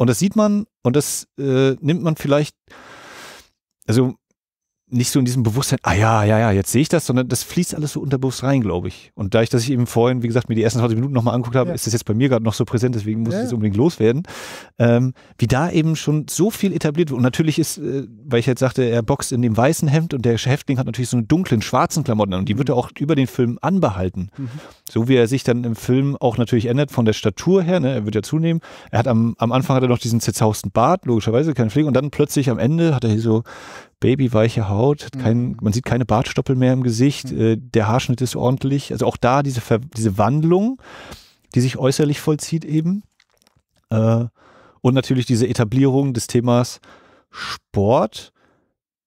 und das sieht man und das äh, nimmt man vielleicht, also nicht so in diesem Bewusstsein, ah ja, ja, ja, jetzt sehe ich das, sondern das fließt alles so unterbewusst rein, glaube ich. Und da ich, dass ich eben vorhin, wie gesagt, mir die ersten 20 Minuten nochmal angeguckt habe, ja. ist das jetzt bei mir gerade noch so präsent, deswegen muss ja. ich es unbedingt loswerden. Ähm, wie da eben schon so viel etabliert wird. Und natürlich ist, äh, weil ich jetzt sagte, er boxt in dem weißen Hemd und der Häftling hat natürlich so einen dunklen, schwarzen Klamotten und die wird er auch über den Film anbehalten. Mhm. So wie er sich dann im Film auch natürlich ändert von der Statur her, ne? er wird ja zunehmen. Er hat am, am Anfang hat er noch diesen zerzausten Bart, logischerweise, keine Pflege, und dann plötzlich am Ende hat er hier so babyweiche Haut, kein, mhm. man sieht keine Bartstoppel mehr im Gesicht, mhm. äh, der Haarschnitt ist ordentlich. Also auch da diese, Ver diese Wandlung, die sich äußerlich vollzieht eben. Äh, und natürlich diese Etablierung des Themas Sport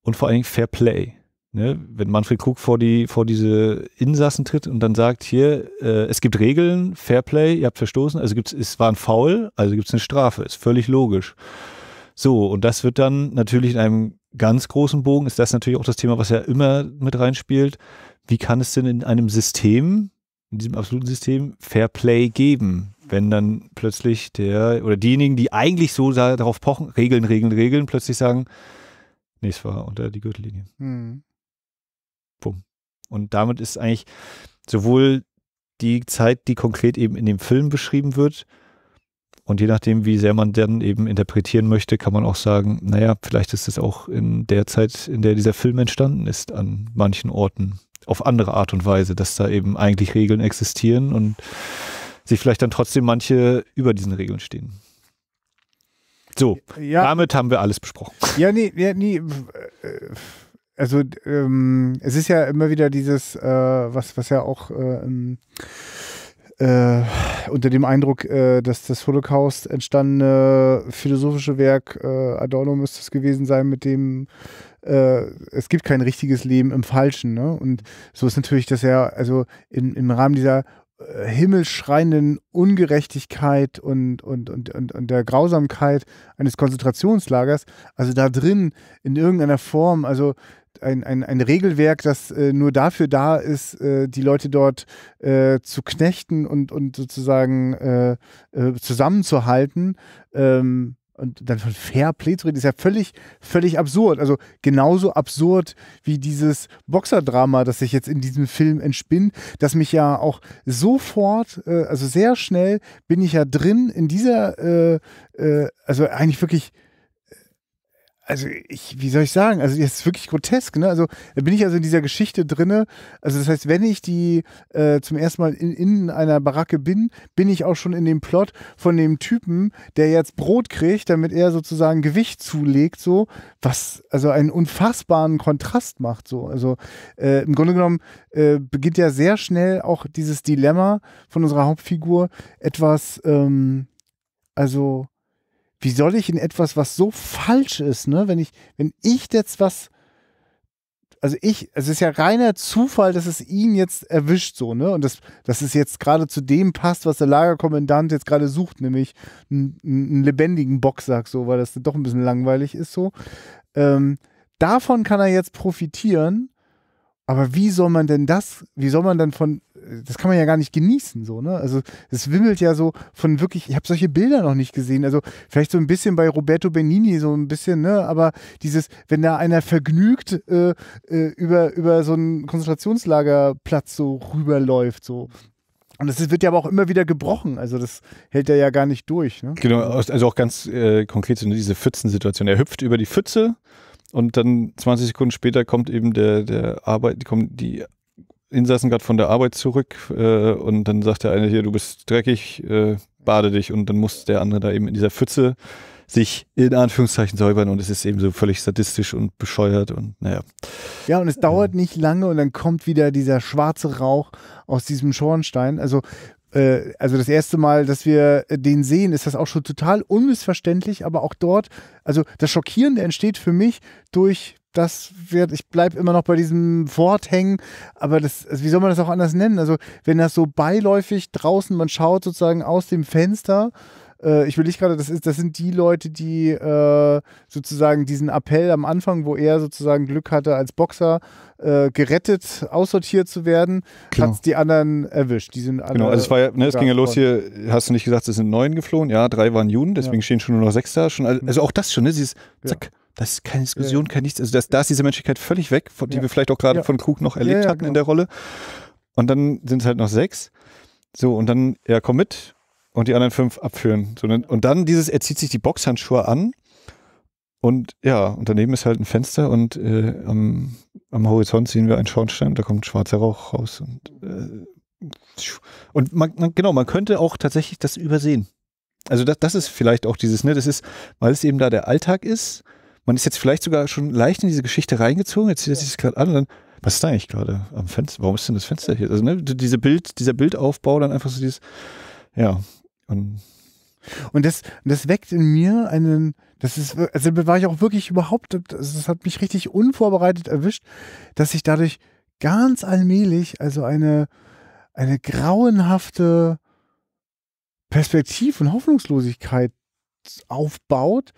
und vor allen Dingen Fair Play. Ne? Wenn Manfred Krug vor, die, vor diese Insassen tritt und dann sagt, hier, äh, es gibt Regeln, Fair Play, ihr habt verstoßen, also gibt's, es war ein Foul, also gibt es eine Strafe, ist völlig logisch. So, und das wird dann natürlich in einem ganz großen Bogen ist das natürlich auch das Thema, was ja immer mit reinspielt. Wie kann es denn in einem System, in diesem absoluten System, Fair Play geben? Wenn dann plötzlich der oder diejenigen, die eigentlich so darauf pochen, Regeln, Regeln, Regeln, plötzlich sagen, nee, es war unter die Gürtellinie. Hm. Bumm. Und damit ist eigentlich sowohl die Zeit, die konkret eben in dem Film beschrieben wird, und je nachdem, wie sehr man dann eben interpretieren möchte, kann man auch sagen, naja, vielleicht ist es auch in der Zeit, in der dieser Film entstanden ist, an manchen Orten auf andere Art und Weise, dass da eben eigentlich Regeln existieren und sich vielleicht dann trotzdem manche über diesen Regeln stehen. So, ja. damit haben wir alles besprochen. Ja, nee, ja, nee. Äh, also ähm, es ist ja immer wieder dieses, äh, was, was ja auch äh, äh, unter dem Eindruck, äh, dass das Holocaust entstandene philosophische Werk äh, Adorno müsste es gewesen sein, mit dem äh, es gibt kein richtiges Leben im Falschen. Ne? Und so ist natürlich, dass er also in, im Rahmen dieser äh, himmelschreienden Ungerechtigkeit und, und, und, und, und der Grausamkeit eines Konzentrationslagers, also da drin in irgendeiner Form, also ein, ein, ein Regelwerk, das äh, nur dafür da ist, äh, die Leute dort äh, zu knechten und, und sozusagen äh, äh, zusammenzuhalten. Ähm, und dann von Fair Play zu reden, ist ja völlig, völlig absurd. Also genauso absurd wie dieses Boxerdrama, das sich jetzt in diesem Film entspinnt, dass mich ja auch sofort, äh, also sehr schnell bin ich ja drin in dieser, also eigentlich wirklich also ich, wie soll ich sagen? Also jetzt ist wirklich grotesk, ne? Also da bin ich also in dieser Geschichte drinne. Also das heißt, wenn ich die äh, zum ersten Mal in, in einer Baracke bin, bin ich auch schon in dem Plot von dem Typen, der jetzt Brot kriegt, damit er sozusagen Gewicht zulegt, so was also einen unfassbaren Kontrast macht, so. Also äh, im Grunde genommen äh, beginnt ja sehr schnell auch dieses Dilemma von unserer Hauptfigur etwas, ähm, also wie soll ich in etwas, was so falsch ist, ne? Wenn ich, wenn ich jetzt was, also ich, es ist ja reiner Zufall, dass es ihn jetzt erwischt, so, ne? Und das, dass es jetzt gerade zu dem passt, was der Lagerkommandant jetzt gerade sucht, nämlich einen, einen lebendigen Boxsack, so, weil das doch ein bisschen langweilig ist, so. Ähm, davon kann er jetzt profitieren aber wie soll man denn das, wie soll man dann von, das kann man ja gar nicht genießen, so, ne? Also es wimmelt ja so von wirklich, ich habe solche Bilder noch nicht gesehen. Also vielleicht so ein bisschen bei Roberto Benini, so ein bisschen, ne? Aber dieses, wenn da einer vergnügt äh, äh, über, über so einen Konzentrationslagerplatz so rüberläuft, so, und das wird ja aber auch immer wieder gebrochen. Also das hält er ja gar nicht durch. Ne? Genau, also auch ganz äh, konkret so diese Pfützensituation. Er hüpft über die Pfütze und dann 20 Sekunden später kommt eben der, der Arbeit, kommen die Insassen gerade von der Arbeit zurück äh, und dann sagt der eine hier, du bist dreckig, äh, bade dich und dann muss der andere da eben in dieser Pfütze sich in Anführungszeichen säubern und es ist eben so völlig sadistisch und bescheuert und naja. Ja, und es dauert ähm. nicht lange und dann kommt wieder dieser schwarze Rauch aus diesem Schornstein. Also äh, also das erste Mal, dass wir äh, den sehen, ist das auch schon total unmissverständlich, aber auch dort, also das Schockierende entsteht für mich durch das wird, ich bleibe immer noch bei diesem Wort hängen, aber das, also wie soll man das auch anders nennen? Also, wenn das so beiläufig draußen, man schaut sozusagen aus dem Fenster äh, ich will nicht gerade, das, ist, das sind die Leute, die äh, sozusagen diesen Appell am Anfang, wo er sozusagen Glück hatte, als Boxer äh, gerettet, aussortiert zu werden, genau. hat es die anderen erwischt. Die sind genau, alle genau, also es, war ja, ne, es ging ja los hier, hast du nicht gesagt, es sind neun geflohen? Ja, drei waren Juden, deswegen ja. stehen schon nur noch sechs da. Schon, mhm. also auch das schon, ne? Sie ist, zack. Ja. Das ist keine Diskussion, kein nichts. Also das, da ist diese Menschlichkeit völlig weg, von, die wir vielleicht auch gerade von Krug noch erlebt hatten genau. in der Rolle. Und dann sind es halt noch sechs. So, und dann, ja, komm mit und die anderen fünf abführen. Ne? Und dann dieses, er zieht sich die Boxhandschuhe an und ja, und daneben ist halt ein Fenster und äh, am, am, Horizont sehen wir einen Schornstein, da kommt schwarzer Rauch raus. Und, äh, und man, man, genau, man könnte auch tatsächlich das übersehen. Also das, das ist vielleicht auch dieses, ne, das ist, weil es eben da der Alltag ist, man ist jetzt vielleicht sogar schon leicht in diese Geschichte reingezogen, jetzt sieht sich das gerade an und dann, was ist da eigentlich gerade am Fenster? Warum ist denn das Fenster hier? Also ne, diese Bild, dieser Bildaufbau, dann einfach so dieses, ja, und, und das, das weckt in mir einen, das ist, also war ich auch wirklich überhaupt, das hat mich richtig unvorbereitet erwischt, dass ich dadurch ganz allmählich, also eine, eine grauenhafte Perspektiv- und Hoffnungslosigkeit aufbaut,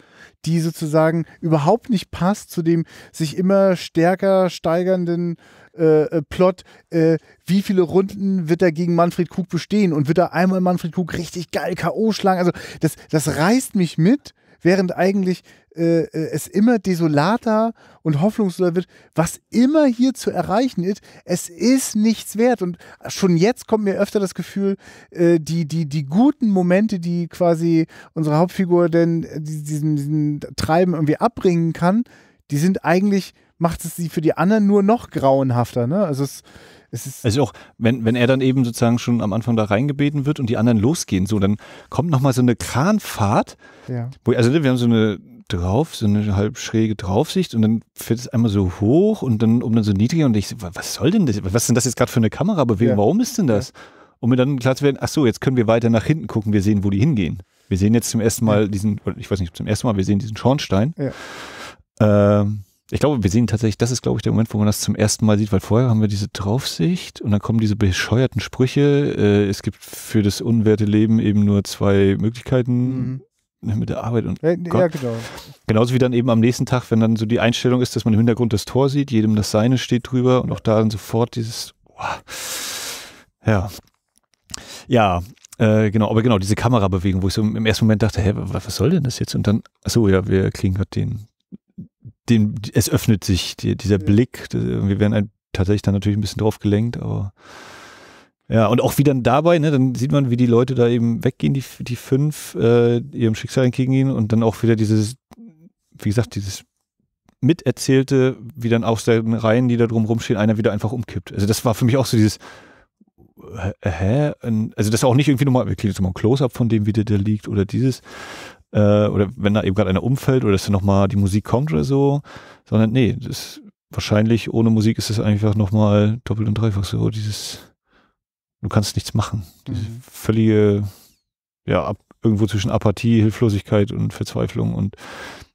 die sozusagen überhaupt nicht passt zu dem sich immer stärker steigernden äh, äh, Plot, äh, wie viele Runden wird er gegen Manfred Krug bestehen und wird er einmal Manfred Krug richtig geil K.O. schlagen? Also das, das reißt mich mit, während eigentlich äh, äh, es immer desolater und hoffnungsloser wird, was immer hier zu erreichen ist, es ist nichts wert. Und schon jetzt kommt mir öfter das Gefühl, äh, die, die, die guten Momente, die quasi unsere Hauptfigur denn äh, diesen, diesen Treiben irgendwie abbringen kann, die sind eigentlich macht es sie für die anderen nur noch grauenhafter. Ne? Also es, es ist also auch, wenn, wenn er dann eben sozusagen schon am Anfang da reingebeten wird und die anderen losgehen, so, dann kommt nochmal so eine Kranfahrt. Ja. Wo, also ne, wir haben so eine drauf, so eine halb schräge Draufsicht und dann fährt es einmal so hoch und dann um dann so niedriger und ich, was soll denn das? Was ist denn das jetzt gerade für eine Kamerabewegung? Ja. Warum ist denn das? Ja. Um mir dann klar zu werden, ach so, jetzt können wir weiter nach hinten gucken, wir sehen, wo die hingehen. Wir sehen jetzt zum ersten Mal ja. diesen, ich weiß nicht, zum ersten Mal, wir sehen diesen Schornstein. Ja. Ähm, ich glaube, wir sehen tatsächlich, das ist, glaube ich, der Moment, wo man das zum ersten Mal sieht, weil vorher haben wir diese Draufsicht und dann kommen diese bescheuerten Sprüche. Äh, es gibt für das unwerte Leben eben nur zwei Möglichkeiten. Mhm ne, mit der Arbeit und ja, genau. Genauso wie dann eben am nächsten Tag, wenn dann so die Einstellung ist, dass man im Hintergrund das Tor sieht, jedem das Seine steht drüber und auch da dann sofort dieses wow. Ja. Ja, äh, genau, aber genau, diese Kamerabewegung, wo ich so im ersten Moment dachte, hä, was soll denn das jetzt? Und dann, so ja, wir kriegen gerade den den, es öffnet sich die, dieser Blick. Wir werden ein, tatsächlich dann natürlich ein bisschen drauf gelenkt, aber ja, und auch wie dann dabei, ne, dann sieht man, wie die Leute da eben weggehen, die, die fünf, äh, ihrem Schicksal entgegengehen und dann auch wieder dieses, wie gesagt, dieses Miterzählte, wie dann aus den Reihen, die da drum rumstehen, einer wieder einfach umkippt. Also das war für mich auch so dieses, äh, hä? Also das auch nicht irgendwie nochmal, wir kriegen jetzt nochmal ein Close-Up von dem, wie der da liegt oder dieses, äh, oder wenn da eben gerade einer umfällt oder dass dann nochmal die Musik kommt oder so, sondern nee, das wahrscheinlich ohne Musik ist es einfach nochmal doppelt und dreifach so, dieses, du kannst nichts machen. Diese mhm. völlige, ja, ab, irgendwo zwischen Apathie, Hilflosigkeit und Verzweiflung und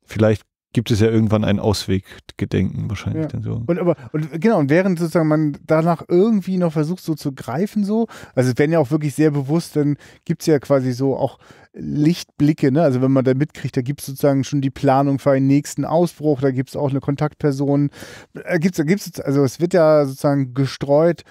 vielleicht gibt es ja irgendwann ein Ausweggedenken wahrscheinlich ja. dann so. Und aber und genau und während sozusagen man danach irgendwie noch versucht so zu greifen so, also wenn ja auch wirklich sehr bewusst, dann gibt es ja quasi so auch Lichtblicke, ne? Also wenn man da mitkriegt, da gibt es sozusagen schon die Planung für einen nächsten Ausbruch, da gibt es auch eine Kontaktperson, da äh, gibt's da also es wird ja sozusagen gestreut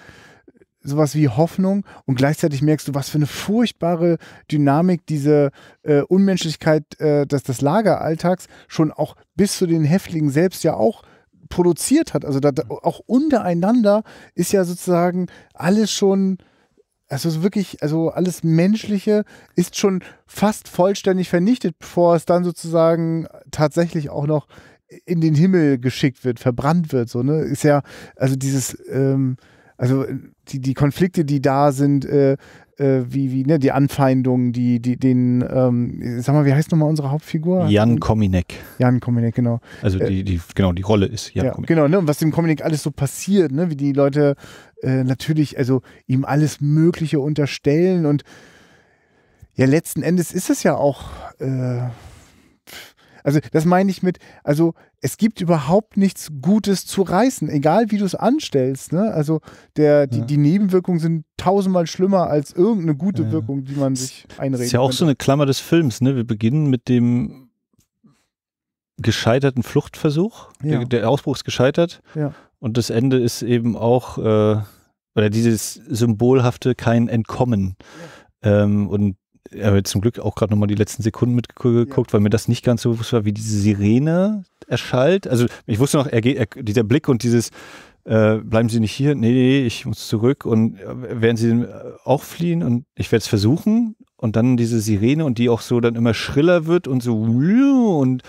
sowas wie Hoffnung und gleichzeitig merkst du, was für eine furchtbare Dynamik diese äh, Unmenschlichkeit äh, dass des Lageralltags schon auch bis zu den Häftlingen selbst ja auch produziert hat. Also da, da, mhm. auch untereinander ist ja sozusagen alles schon, also wirklich, also alles Menschliche ist schon fast vollständig vernichtet, bevor es dann sozusagen tatsächlich auch noch in den Himmel geschickt wird, verbrannt wird. So, ne? Ist ja, also dieses ähm, also äh, die, die Konflikte, die da sind, äh, äh, wie, wie, ne, die Anfeindungen, die, die, den, ähm, sag mal, wie heißt nochmal unsere Hauptfigur? Jan Kominek. Jan Kominek, genau. Also die, die, genau, die Rolle ist Jan ja, Kominek. Genau, ne, und was dem Kominek alles so passiert, ne, wie die Leute äh, natürlich, also ihm alles Mögliche unterstellen und ja, letzten Endes ist es ja auch, äh, also das meine ich mit, also es gibt überhaupt nichts Gutes zu reißen, egal wie du es anstellst. Ne? Also der, die, ja. die, Nebenwirkungen sind tausendmal schlimmer als irgendeine gute ja. Wirkung, die man sich einreden Das ist ja auch könnte. so eine Klammer des Films. Ne? Wir beginnen mit dem gescheiterten Fluchtversuch. Ja. Der, der, Ausbruch ist gescheitert. Und das Ende ist eben auch, äh, oder dieses symbolhafte, kein Entkommen. Ähm, und ich habe zum Glück auch gerade nochmal die letzten Sekunden mitgeguckt, ja. weil mir das nicht ganz so bewusst war, wie diese Sirene erschallt. Also ich wusste noch, er geht, er, dieser Blick und dieses äh, bleiben Sie nicht hier, nee, nee, ich muss zurück und äh, werden Sie äh, auch fliehen und ich werde es versuchen und dann diese Sirene und die auch so dann immer schriller wird und so und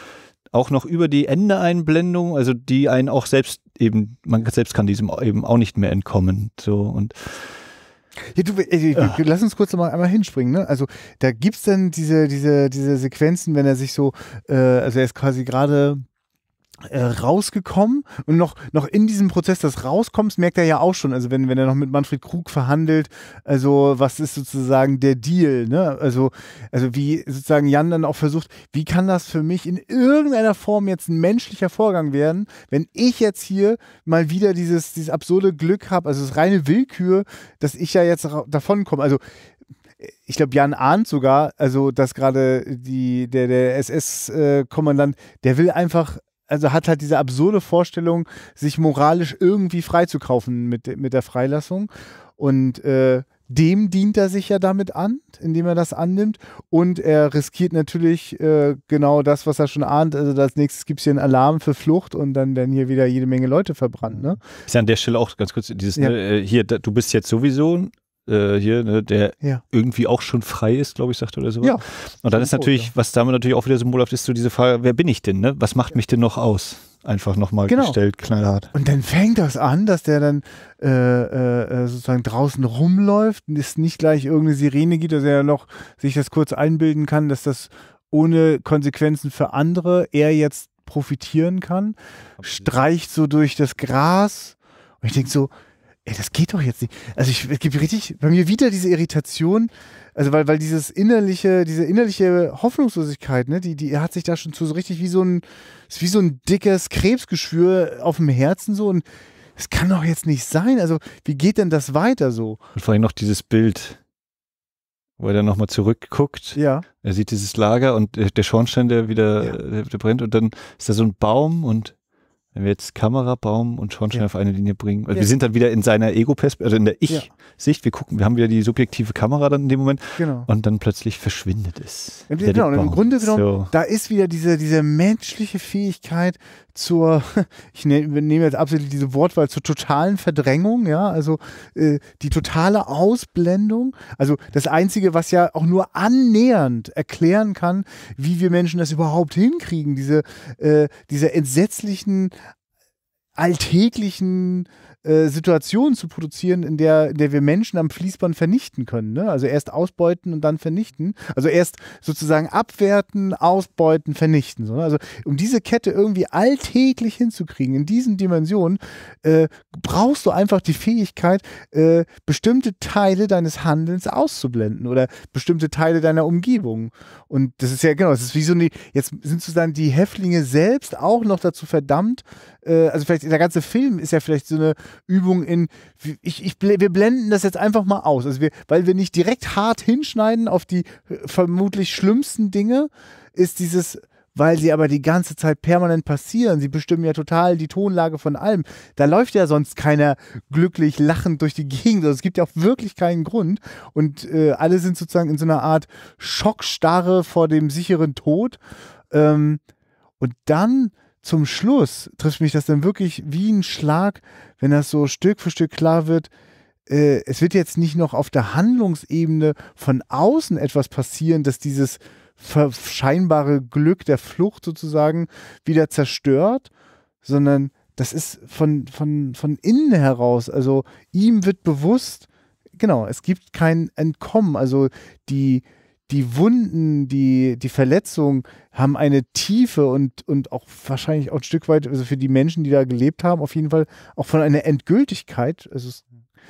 auch noch über die Endeeinblendung, also die einen auch selbst eben, man selbst kann diesem eben auch nicht mehr entkommen. So und ja, du, ey, äh, ja. lass uns kurz mal einmal hinspringen. Ne? Also da gibt es dann diese, diese, diese Sequenzen, wenn er sich so, äh, also er ist quasi gerade äh, rausgekommen und noch, noch in diesem Prozess des Rauskommens merkt er ja auch schon, also wenn, wenn er noch mit Manfred Krug verhandelt, also was ist sozusagen der Deal, ne? Also, also wie sozusagen Jan dann auch versucht, wie kann das für mich in irgendeiner Form jetzt ein menschlicher Vorgang werden, wenn ich jetzt hier mal wieder dieses, dieses absurde Glück habe, also das reine Willkür, dass ich ja jetzt davonkomme. Also ich glaube, Jan ahnt sogar, also dass gerade die, der, der SS-Kommandant, äh, der will einfach also hat halt diese absurde Vorstellung, sich moralisch irgendwie freizukaufen mit, mit der Freilassung. Und äh, dem dient er sich ja damit an, indem er das annimmt. Und er riskiert natürlich äh, genau das, was er schon ahnt. Also als nächstes gibt es hier einen Alarm für Flucht und dann werden hier wieder jede Menge Leute verbrannt. Ne? Ist ja an der Stelle auch ganz kurz dieses, ja. ne, äh, hier, da, du bist jetzt sowieso äh, hier, ne, der ja. irgendwie auch schon frei ist, glaube ich, sagt oder so. Ja. Und dann ist natürlich, ja. was damit natürlich auch wieder symbolhaft ist, so diese Frage, wer bin ich denn, ne? Was macht mich denn noch aus? Einfach nochmal genau. gestellt, knallhart. Und dann fängt das an, dass der dann äh, äh, äh, sozusagen draußen rumläuft und es nicht gleich irgendeine Sirene gibt, dass er noch sich das kurz einbilden kann, dass das ohne Konsequenzen für andere er jetzt profitieren kann. Streicht so durch das Gras. Und ich denke so, ey, das geht doch jetzt nicht. Also ich, gebe richtig bei mir wieder diese Irritation, also weil, weil dieses innerliche, diese innerliche Hoffnungslosigkeit, ne, die, die hat sich da schon zu so richtig wie so ein, wie so ein dickes Krebsgeschwür auf dem Herzen so und das kann doch jetzt nicht sein. Also wie geht denn das weiter so? Und vor allem noch dieses Bild, wo er dann nochmal zurückguckt. Ja. Er sieht dieses Lager und der Schornstein, der wieder ja. der brennt und dann ist da so ein Baum und wenn wir jetzt Kamerabaum und Schornstein ja. auf eine Linie bringen, also ja. wir sind dann wieder in seiner Ego-Perspektive, also in der Ich-Sicht, wir gucken, wir haben wieder die subjektive Kamera dann in dem Moment genau. und dann plötzlich verschwindet es. Genau. Im, genau, im Grunde genommen, so. da ist wieder diese, diese menschliche Fähigkeit zur, ich nehme jetzt absichtlich diese Wortwahl, zur totalen Verdrängung, ja, also äh, die totale Ausblendung. Also das Einzige, was ja auch nur annähernd erklären kann, wie wir Menschen das überhaupt hinkriegen, diese, äh, diese entsetzlichen alltäglichen äh, Situation zu produzieren, in der, in der wir Menschen am Fließband vernichten können. Ne? Also erst ausbeuten und dann vernichten. Also erst sozusagen abwerten, ausbeuten, vernichten. So, ne? Also um diese Kette irgendwie alltäglich hinzukriegen, in diesen Dimensionen, äh, brauchst du einfach die Fähigkeit, äh, bestimmte Teile deines Handelns auszublenden oder bestimmte Teile deiner Umgebung. Und das ist ja genau, es ist wie so eine, jetzt sind sozusagen die Häftlinge selbst auch noch dazu verdammt, äh, also vielleicht der ganze Film ist ja vielleicht so eine Übung in, ich, ich, wir blenden das jetzt einfach mal aus, also wir, weil wir nicht direkt hart hinschneiden auf die äh, vermutlich schlimmsten Dinge, ist dieses weil sie aber die ganze Zeit permanent passieren. Sie bestimmen ja total die Tonlage von allem. Da läuft ja sonst keiner glücklich lachend durch die Gegend. Also es gibt ja auch wirklich keinen Grund. Und äh, alle sind sozusagen in so einer Art Schockstarre vor dem sicheren Tod. Ähm, und dann zum Schluss trifft mich das dann wirklich wie ein Schlag, wenn das so Stück für Stück klar wird. Äh, es wird jetzt nicht noch auf der Handlungsebene von außen etwas passieren, dass dieses scheinbare Glück der Flucht sozusagen wieder zerstört, sondern das ist von, von, von innen heraus. Also ihm wird bewusst, genau, es gibt kein Entkommen. Also die, die Wunden, die, die Verletzungen haben eine Tiefe und, und auch wahrscheinlich auch ein Stück weit, also für die Menschen, die da gelebt haben, auf jeden Fall auch von einer Endgültigkeit. Es ist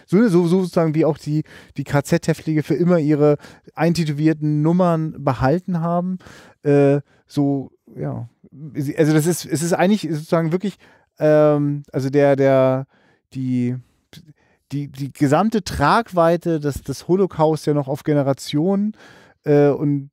so, so sozusagen wie auch die, die KZ-Häftlinge für immer ihre eintätowierten Nummern behalten haben. Äh, so, ja. Also das ist, es ist eigentlich sozusagen wirklich, ähm, also der, der, die, die, die gesamte Tragweite des, des Holocaust ja noch auf Generationen äh, und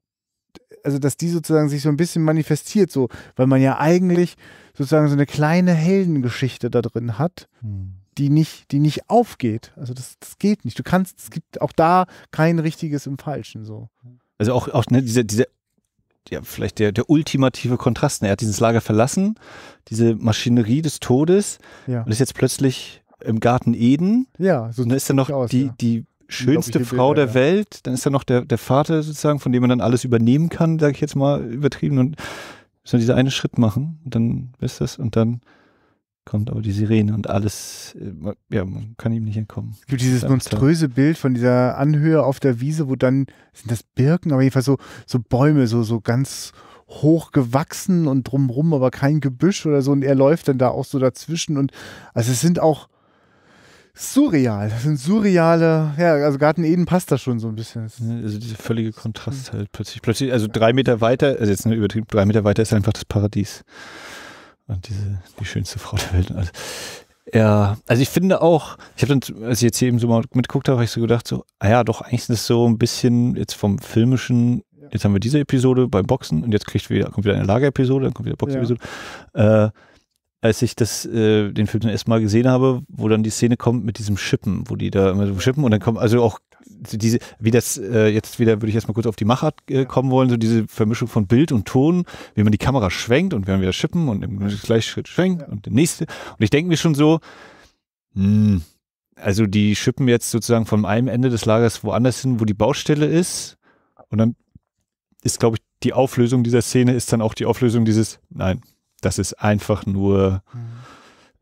also dass die sozusagen sich so ein bisschen manifestiert, so, weil man ja eigentlich sozusagen so eine kleine Heldengeschichte da drin hat, hm. die nicht, die nicht aufgeht. Also das, das geht nicht. Du kannst, es gibt auch da kein richtiges im Falschen so. Also auch, auch ne, diese, diese ja, vielleicht der, der ultimative Kontrast. Ne? Er hat dieses Lager verlassen, diese Maschinerie des Todes ja. und ist jetzt plötzlich im Garten Eden. Ja, so und dann ist dann noch aus, die, ja. die schönste ich, Frau der ja. Welt, dann ist da noch der, der Vater sozusagen, von dem man dann alles übernehmen kann, sage ich jetzt mal übertrieben und müssen wir diese einen Schritt machen und dann ist das und dann kommt aber die Sirene und alles, äh, ja, man kann ihm nicht entkommen. Es gibt dieses monströse Bild von dieser Anhöhe auf der Wiese, wo dann, sind das Birken, aber jedenfalls so, so Bäume, so, so ganz hoch gewachsen und drumrum aber kein Gebüsch oder so und er läuft dann da auch so dazwischen und also es sind auch surreal. Das sind surreale, ja, also Garten Eden passt da schon so ein bisschen. Ne, also dieser völlige Kontrast halt plötzlich. Plötzlich, also drei Meter weiter, also jetzt nur übertrieben, drei Meter weiter ist einfach das Paradies. Und diese, die schönste Frau der Welt. Also, ja, also ich finde auch, ich habe dann, als ich jetzt hier eben so mal mitgeguckt habe, habe ich so gedacht, so, ah ja, doch, eigentlich ist das so ein bisschen jetzt vom filmischen, jetzt haben wir diese Episode beim Boxen und jetzt kriegt wieder, kommt wieder eine Lagerepisode, dann kommt wieder eine Boxepisode. Ja. Äh, als ich das, äh, den Film zum ersten Mal gesehen habe, wo dann die Szene kommt mit diesem Schippen, wo die da immer so schippen und dann kommen, also auch diese, wie das, äh, jetzt wieder würde ich erstmal kurz auf die Machart äh, kommen wollen, so diese Vermischung von Bild und Ton, wie man die Kamera schwenkt und wir haben wieder schippen und im gleichen Schritt schwenkt ja. und der nächste. Und ich denke mir schon so, mh, hm, also die schippen jetzt sozusagen von einem Ende des Lagers woanders hin, wo die Baustelle ist und dann ist, glaube ich, die Auflösung dieser Szene ist dann auch die Auflösung dieses, nein, das ist einfach nur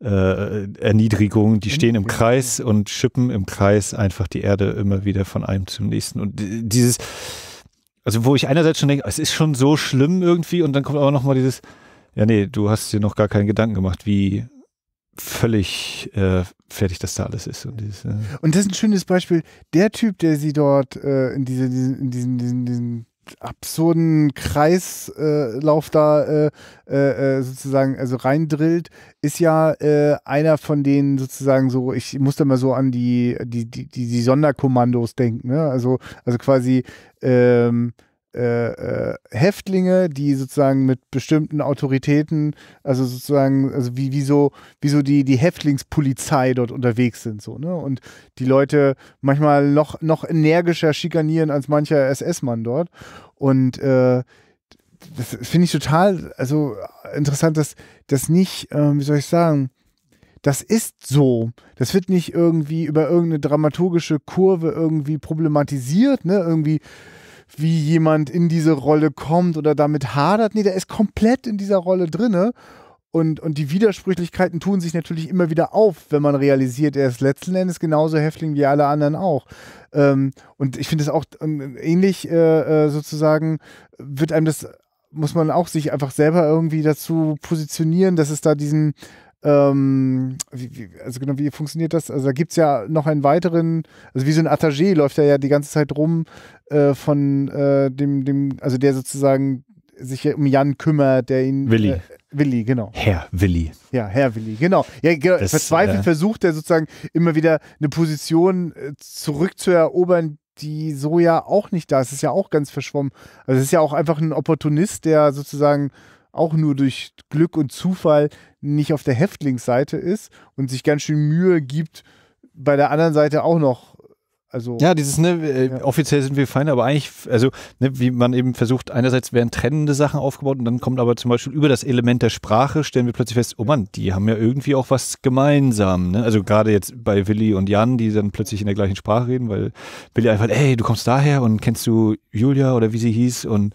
mhm. äh, Erniedrigung. Die stehen im Kreis und schippen im Kreis einfach die Erde immer wieder von einem zum nächsten. Und dieses, also wo ich einerseits schon denke, es ist schon so schlimm irgendwie und dann kommt aber nochmal dieses, ja nee, du hast dir noch gar keinen Gedanken gemacht, wie völlig äh, fertig das da alles ist. Und, dieses, äh und das ist ein schönes Beispiel. Der Typ, der sie dort äh, in, diese, diesen, diesen, diesen, diesen absurden Kreislauf da äh, äh, äh, sozusagen also reindrillt, ist ja äh, einer von denen sozusagen so, ich musste mal so an die, die, die, die, Sonderkommandos denken, ne? Also, also quasi ähm, äh, äh, Häftlinge, die sozusagen mit bestimmten Autoritäten, also sozusagen, also wie, wie so, wie so die, die Häftlingspolizei dort unterwegs sind, so, ne? Und die Leute manchmal noch, noch energischer schikanieren als mancher SS-Mann dort. Und äh, das finde ich total, also interessant, dass das nicht, äh, wie soll ich sagen, das ist so. Das wird nicht irgendwie über irgendeine dramaturgische Kurve irgendwie problematisiert, ne? Irgendwie wie jemand in diese Rolle kommt oder damit hadert. Nee, der ist komplett in dieser Rolle drinne. Und, und die Widersprüchlichkeiten tun sich natürlich immer wieder auf, wenn man realisiert, er ist letzten Endes genauso Häftling wie alle anderen auch. Ähm, und ich finde es auch ähm, ähnlich äh, äh, sozusagen, wird einem das, muss man auch sich einfach selber irgendwie dazu positionieren, dass es da diesen ähm, wie, wie, also genau, wie funktioniert das? Also da gibt es ja noch einen weiteren, also wie so ein Attaché läuft er ja die ganze Zeit rum äh, von äh, dem, dem, also der sozusagen sich um Jan kümmert, der ihn. Willi. Äh, Willi, genau. Herr Willi. Ja, Herr Willi, genau. Ja, genau. Das, verzweifelt äh, versucht er sozusagen immer wieder eine Position äh, zurückzuerobern, die so ja auch nicht da ist. Es ist ja auch ganz verschwommen. Also es ist ja auch einfach ein Opportunist, der sozusagen auch nur durch Glück und Zufall nicht auf der Häftlingsseite ist und sich ganz schön Mühe gibt, bei der anderen Seite auch noch also, ja, dieses, ne, äh, ja. offiziell sind wir Feinde, aber eigentlich, also, ne, wie man eben versucht, einerseits werden trennende Sachen aufgebaut und dann kommt aber zum Beispiel über das Element der Sprache, stellen wir plötzlich fest, oh Mann, die haben ja irgendwie auch was gemeinsam. Ne? Also gerade jetzt bei Willi und Jan, die dann plötzlich in der gleichen Sprache reden, weil Willi einfach, ey, du kommst daher und kennst du Julia oder wie sie hieß und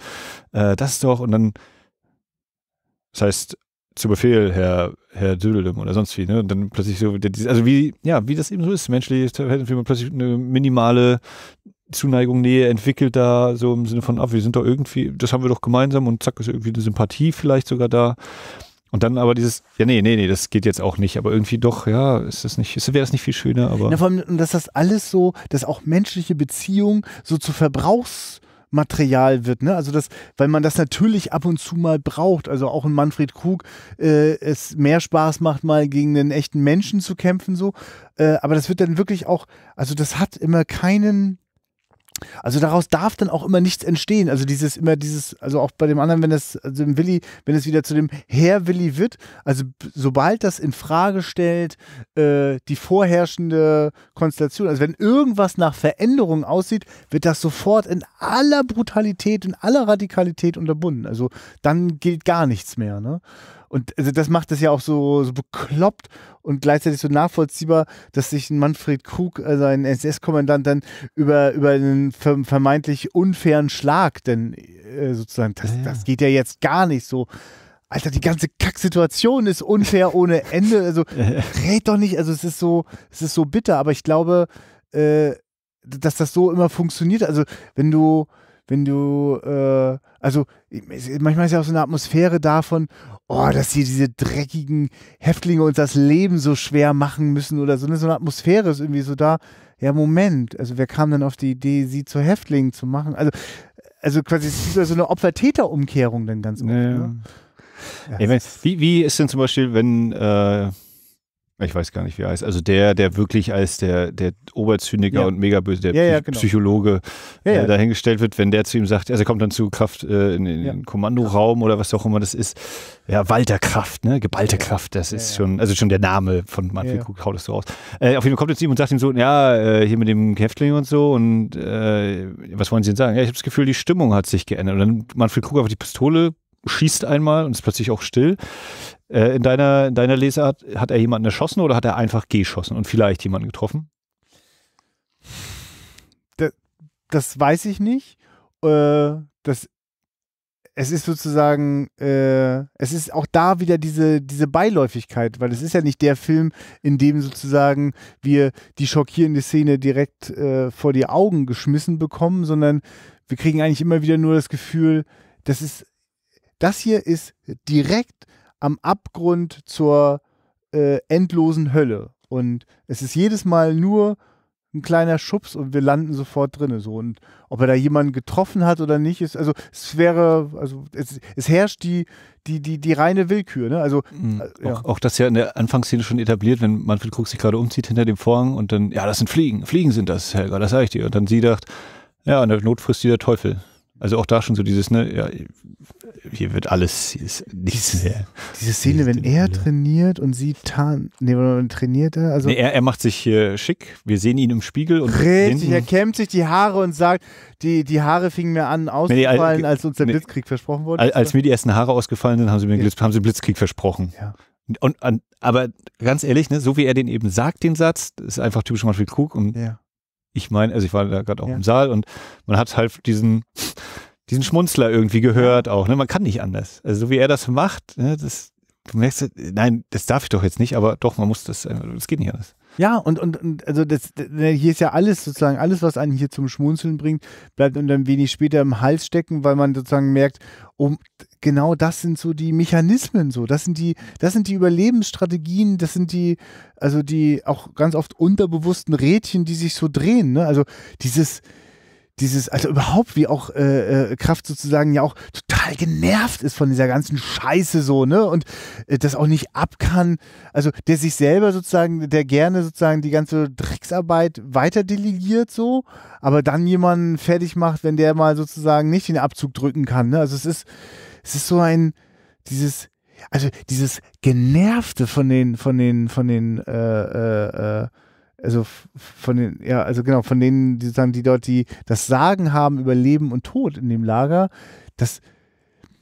äh, das doch und dann das heißt, zu Befehl, Herr, Herr Dödeldüm oder sonst wie, ne? Und dann plötzlich so, also wie, ja, wie das eben so ist, menschlich, wie man plötzlich eine minimale Zuneigung, Nähe entwickelt da, so im Sinne von, ah, wir sind doch irgendwie, das haben wir doch gemeinsam und zack, ist irgendwie eine Sympathie vielleicht sogar da. Und dann aber dieses, ja, nee, nee, nee, das geht jetzt auch nicht, aber irgendwie doch, ja, ist das nicht, wäre das nicht viel schöner, aber. Na, vor allem, dass das alles so, dass auch menschliche Beziehungen so zu Verbrauchs, Material wird. Ne? Also das, weil man das natürlich ab und zu mal braucht. Also auch in Manfred Krug äh, es mehr Spaß macht, mal gegen einen echten Menschen zu kämpfen so. Äh, aber das wird dann wirklich auch, also das hat immer keinen also daraus darf dann auch immer nichts entstehen. Also dieses immer dieses, also auch bei dem anderen, wenn das, also dem Willi, wenn es wieder zu dem Herr Willi wird, also sobald das in Frage stellt, äh, die vorherrschende Konstellation, also wenn irgendwas nach Veränderung aussieht, wird das sofort in aller Brutalität, in aller Radikalität unterbunden. Also dann gilt gar nichts mehr. Ne? Und also das macht es ja auch so, so, bekloppt und gleichzeitig so nachvollziehbar, dass sich Manfred Krug, also ein SS-Kommandant, dann über, über einen vermeintlich unfairen Schlag, denn äh, sozusagen, das, ja. das geht ja jetzt gar nicht so. Alter, die ganze Kacksituation ist unfair ohne Ende. Also red doch nicht, also es ist so, es ist so bitter, aber ich glaube, äh, dass das so immer funktioniert. Also wenn du, wenn du, äh, also manchmal ist ja auch so eine Atmosphäre davon, oh, dass hier diese dreckigen Häftlinge uns das Leben so schwer machen müssen oder so, ne, so eine Atmosphäre ist irgendwie so da. Ja, Moment, also wer kam denn auf die Idee, sie zu Häftlingen zu machen? Also, also quasi so eine Opfer-Täter-Umkehrung dann ganz oft. Ja. Ne? Ja. Ey, wenn, wie, wie ist denn zum Beispiel, wenn äh, ich weiß gar nicht, wie er heißt. Also der, der wirklich als der, der Oberzyniker ja. und Megaböse, der ja, ja, genau. Psychologe äh, dahingestellt wird, wenn der zu ihm sagt, also er kommt dann zu Kraft äh, in, in den Kommandoraum oder was auch immer das ist. Ja, Walter Kraft, ne? Geballte Kraft, das ist schon, also schon der Name von Manfred Krug haut das so aus. Äh, auf jeden Fall kommt er zu ihm und sagt ihm so, ja, äh, hier mit dem Häftling und so und äh, was wollen Sie denn sagen? Ja, ich habe das Gefühl, die Stimmung hat sich geändert. Und dann Manfred Krug auf die Pistole schießt einmal und ist plötzlich auch still. Äh, in, deiner, in deiner Lesart hat er jemanden erschossen oder hat er einfach geschossen und vielleicht jemanden getroffen? Das, das weiß ich nicht. Äh, das es ist sozusagen, äh, es ist auch da wieder diese, diese Beiläufigkeit, weil es ist ja nicht der Film, in dem sozusagen wir die schockierende Szene direkt äh, vor die Augen geschmissen bekommen, sondern wir kriegen eigentlich immer wieder nur das Gefühl, das ist, das hier ist direkt am Abgrund zur äh, endlosen Hölle. Und es ist jedes Mal nur ein kleiner Schubs und wir landen sofort drinne so und ob er da jemanden getroffen hat oder nicht ist also es wäre also es, es herrscht die die die die reine Willkür ne also mhm. äh, ja. auch, auch, das ja in der Anfangsszene schon etabliert wenn Manfred Krug sich gerade umzieht hinter dem Vorhang und dann ja das sind Fliegen Fliegen sind das Helga das sage ich dir und dann sie dachte, ja in der Not frisst die der Teufel also auch da schon so dieses, ne, ja, hier wird alles, ist nichts diese, mehr. Diese Szene, wenn er trainiert und sie tarnt, nee, trainiert er, also. Nee, er, er macht sich äh, schick, wir sehen ihn im Spiegel und. Richtig, er kämmt sich die Haare und sagt, die, die Haare fingen mir an auszufallen, nee, als uns der nee, Blitzkrieg versprochen wurde. Als, als, mir die ersten Haare ausgefallen sind, haben sie mir Blitz, haben sie Blitzkrieg versprochen. Ja. Und, und, aber ganz ehrlich, ne, so wie er den eben sagt, den Satz, ist einfach typisch Beispiel Krug und ja ich meine, also ich war da gerade auch ja. im Saal und man hat halt diesen, diesen Schmunzler irgendwie gehört auch. Ne? Man kann nicht anders. Also so wie er das macht, ne, das, du merkst, nein, das darf ich doch jetzt nicht, aber doch, man muss das, äh, es geht nicht anders. Ja, und, und, und also das, ne, hier ist ja alles sozusagen, alles, was einen hier zum Schmunzeln bringt, bleibt und ein wenig später im Hals stecken, weil man sozusagen merkt, oh, genau das sind so die Mechanismen so. Das sind die, das sind die Überlebensstrategien, das sind die, also die auch ganz oft unterbewussten Rädchen, die sich so drehen. Ne? Also dieses, dieses, also überhaupt wie auch äh, äh, Kraft sozusagen ja auch total genervt ist von dieser ganzen Scheiße so, ne? Und äh, das auch nicht ab kann. Also der sich selber sozusagen, der gerne sozusagen die ganze Drecksarbeit weiter delegiert so, aber dann jemanden fertig macht, wenn der mal sozusagen nicht den Abzug drücken kann, ne? Also es ist, es ist so ein, dieses, also dieses Genervte von den, von den, von den, äh, äh, äh also von den, ja, also genau, von denen, die sozusagen, die dort die das Sagen haben über Leben und Tod in dem Lager, das,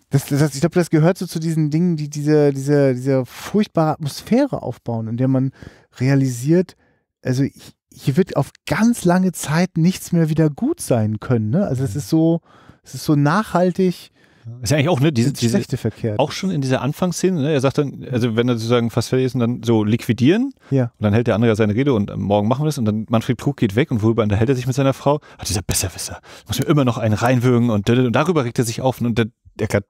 das, das ich glaube, das gehört so zu diesen Dingen, die diese, diese, diese furchtbare Atmosphäre aufbauen, in der man realisiert, also hier wird auf ganz lange Zeit nichts mehr wieder gut sein können. Ne? Also es mhm. ist so, es ist so nachhaltig ist ja eigentlich auch, ne, diese, diese verkehrt. auch schon in dieser Anfangsszene, ne, er sagt dann, also wenn er sozusagen fast fertig ist und dann so liquidieren ja. und dann hält der andere ja seine Rede und morgen machen wir das und dann Manfred Krug geht weg und worüber unterhält er sich mit seiner Frau? Hat dieser Besserwisser, muss mir immer noch einen reinwürgen und, und darüber regt er sich auf und der, der hat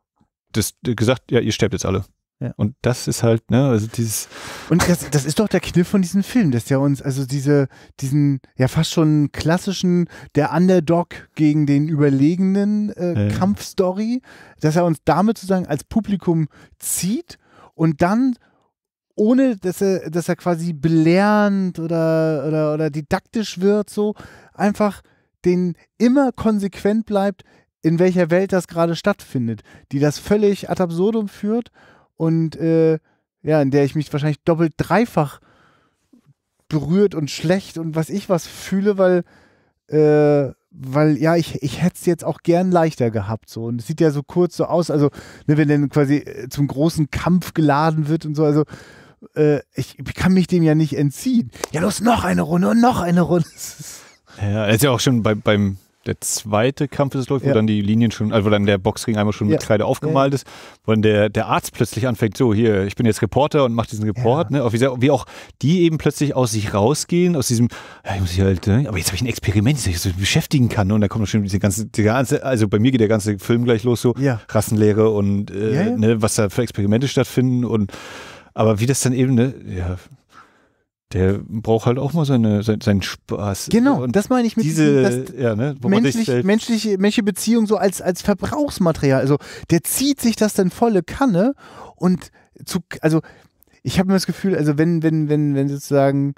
das gesagt, ja, ihr sterbt jetzt alle. Ja. Und das ist halt, ne, also dieses. Und das, das ist doch der Kniff von diesem Film, dass der uns, also diese, diesen ja fast schon klassischen, der Underdog gegen den überlegenen äh, äh. Kampfstory, dass er uns damit sozusagen als Publikum zieht und dann ohne dass er, dass er quasi belehrend oder, oder, oder didaktisch wird, so einfach den immer konsequent bleibt, in welcher Welt das gerade stattfindet, die das völlig ad absurdum führt und äh, ja, in der ich mich wahrscheinlich doppelt dreifach berührt und schlecht und was ich was fühle, weil äh, weil ja, ich, ich hätte es jetzt auch gern leichter gehabt. So. Und es sieht ja so kurz so aus, also ne, wenn dann quasi äh, zum großen Kampf geladen wird und so, also äh, ich, ich, kann mich dem ja nicht entziehen. Ja, los, noch eine Runde und noch eine Runde. ja, ist ja auch schon bei, beim der zweite Kampf ist es, glaube ich, wo dann die Linien schon, also wo dann der Boxring einmal schon ja. mit Kreide aufgemalt ja. ist, wo dann der, der Arzt plötzlich anfängt, so hier, ich bin jetzt Reporter und mache diesen Report, ne? wie, auch die eben plötzlich aus sich rausgehen, aus diesem, ja, ich muss ich halt, ne? aber jetzt habe ich ein Experiment, das ich so beschäftigen kann ne? und da kommt schon diese ganze, die ganze, also bei mir geht der ganze Film gleich los, so Rassenlehre und äh, Ne, was da für Experimente stattfinden und aber wie das dann eben, ne, ja, der braucht halt auch mal seine, sein, seinen Spaß. Genau, und das meine ich mit diese diesem, das, ja, ne, menschlich, sich, menschliche, menschliche Beziehung so als, als Verbrauchsmaterial. Also der zieht sich das dann volle Kanne und zu, also ich habe mir das Gefühl, also wenn, wenn, wenn, wenn sozusagen,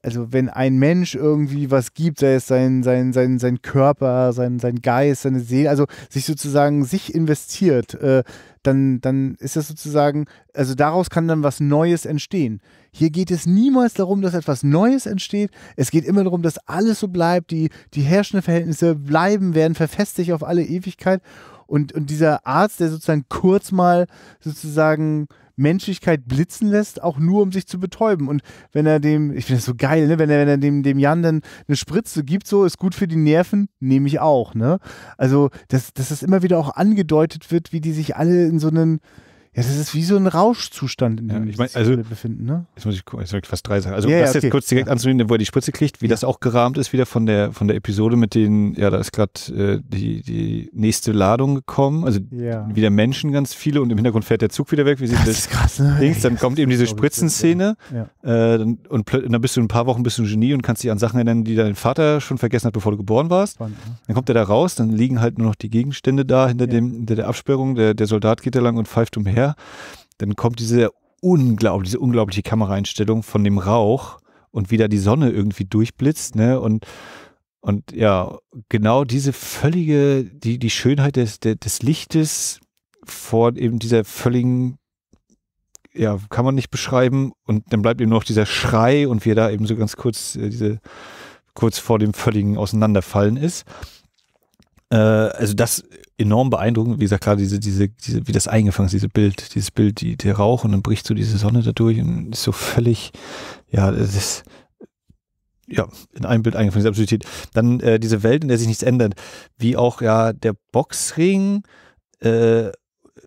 also wenn ein Mensch irgendwie was gibt, sei es sein, sein, sein, sein Körper, sein, sein Geist, seine Seele, also sich sozusagen sich investiert, äh, dann, dann ist das sozusagen, also daraus kann dann was Neues entstehen. Hier geht es niemals darum, dass etwas Neues entsteht. Es geht immer darum, dass alles so bleibt. Die, die herrschenden Verhältnisse bleiben, werden verfestigt auf alle Ewigkeit. Und, und dieser Arzt, der sozusagen kurz mal sozusagen Menschlichkeit blitzen lässt, auch nur um sich zu betäuben. Und wenn er dem, ich finde das so geil, ne? wenn er, wenn er dem, dem Jan dann eine Spritze gibt, so ist gut für die Nerven, nehme ich auch. Ne? Also, dass, dass das immer wieder auch angedeutet wird, wie die sich alle in so einen ja, das ist wie so ein Rauschzustand, in dem ja, ich mein, also, sich befinden, ne? Jetzt muss ich gucken, jetzt ich fast drei sagen. Also ja, das okay. jetzt kurz direkt ja. anzunehmen, wo er die Spritze kriegt, wie das auch gerahmt ist, wieder von der von der Episode mit den, ja, da ist gerade äh, die, die nächste Ladung gekommen, also wieder Menschen ganz viele und im Hintergrund fährt der Zug wieder weg, wie sieht das, das ist krass, ne? Dings, dann kommt eben diese Spritzenszene äh, und, und, dann bist du in ein paar Wochen bist du ein Genie und kannst dich an Sachen erinnern, die dein Vater schon vergessen hat, bevor du geboren warst. Spannend, ne? Dann kommt er da raus, dann liegen halt nur noch die Gegenstände da hinter dem hinter der Absperrung, der, der Soldat geht da lang und pfeift umher her, dann kommt diese, unglaublich, diese unglaubliche Kameraeinstellung von dem Rauch und wieder die Sonne irgendwie durchblitzt, ne? Und und ja, genau diese völlige, die, die Schönheit des, des Lichtes vor eben dieser völligen, ja, kann man nicht beschreiben. Und dann bleibt eben nur noch dieser Schrei und wie er da eben so ganz kurz, äh, diese, kurz vor dem völligen Auseinanderfallen ist. Äh, also das enorm beeindruckend. Wie gesagt, gerade diese, diese, diese, wie das eingefangen ist, dieses Bild, dieses Bild, die, der Rauch und dann bricht so diese Sonne dadurch und ist so völlig, ja, das ist, ja, in einem Bild eingefangen, diese Absurdität. Dann äh, diese Welt, in der sich nichts ändert, wie auch ja der Boxring, äh,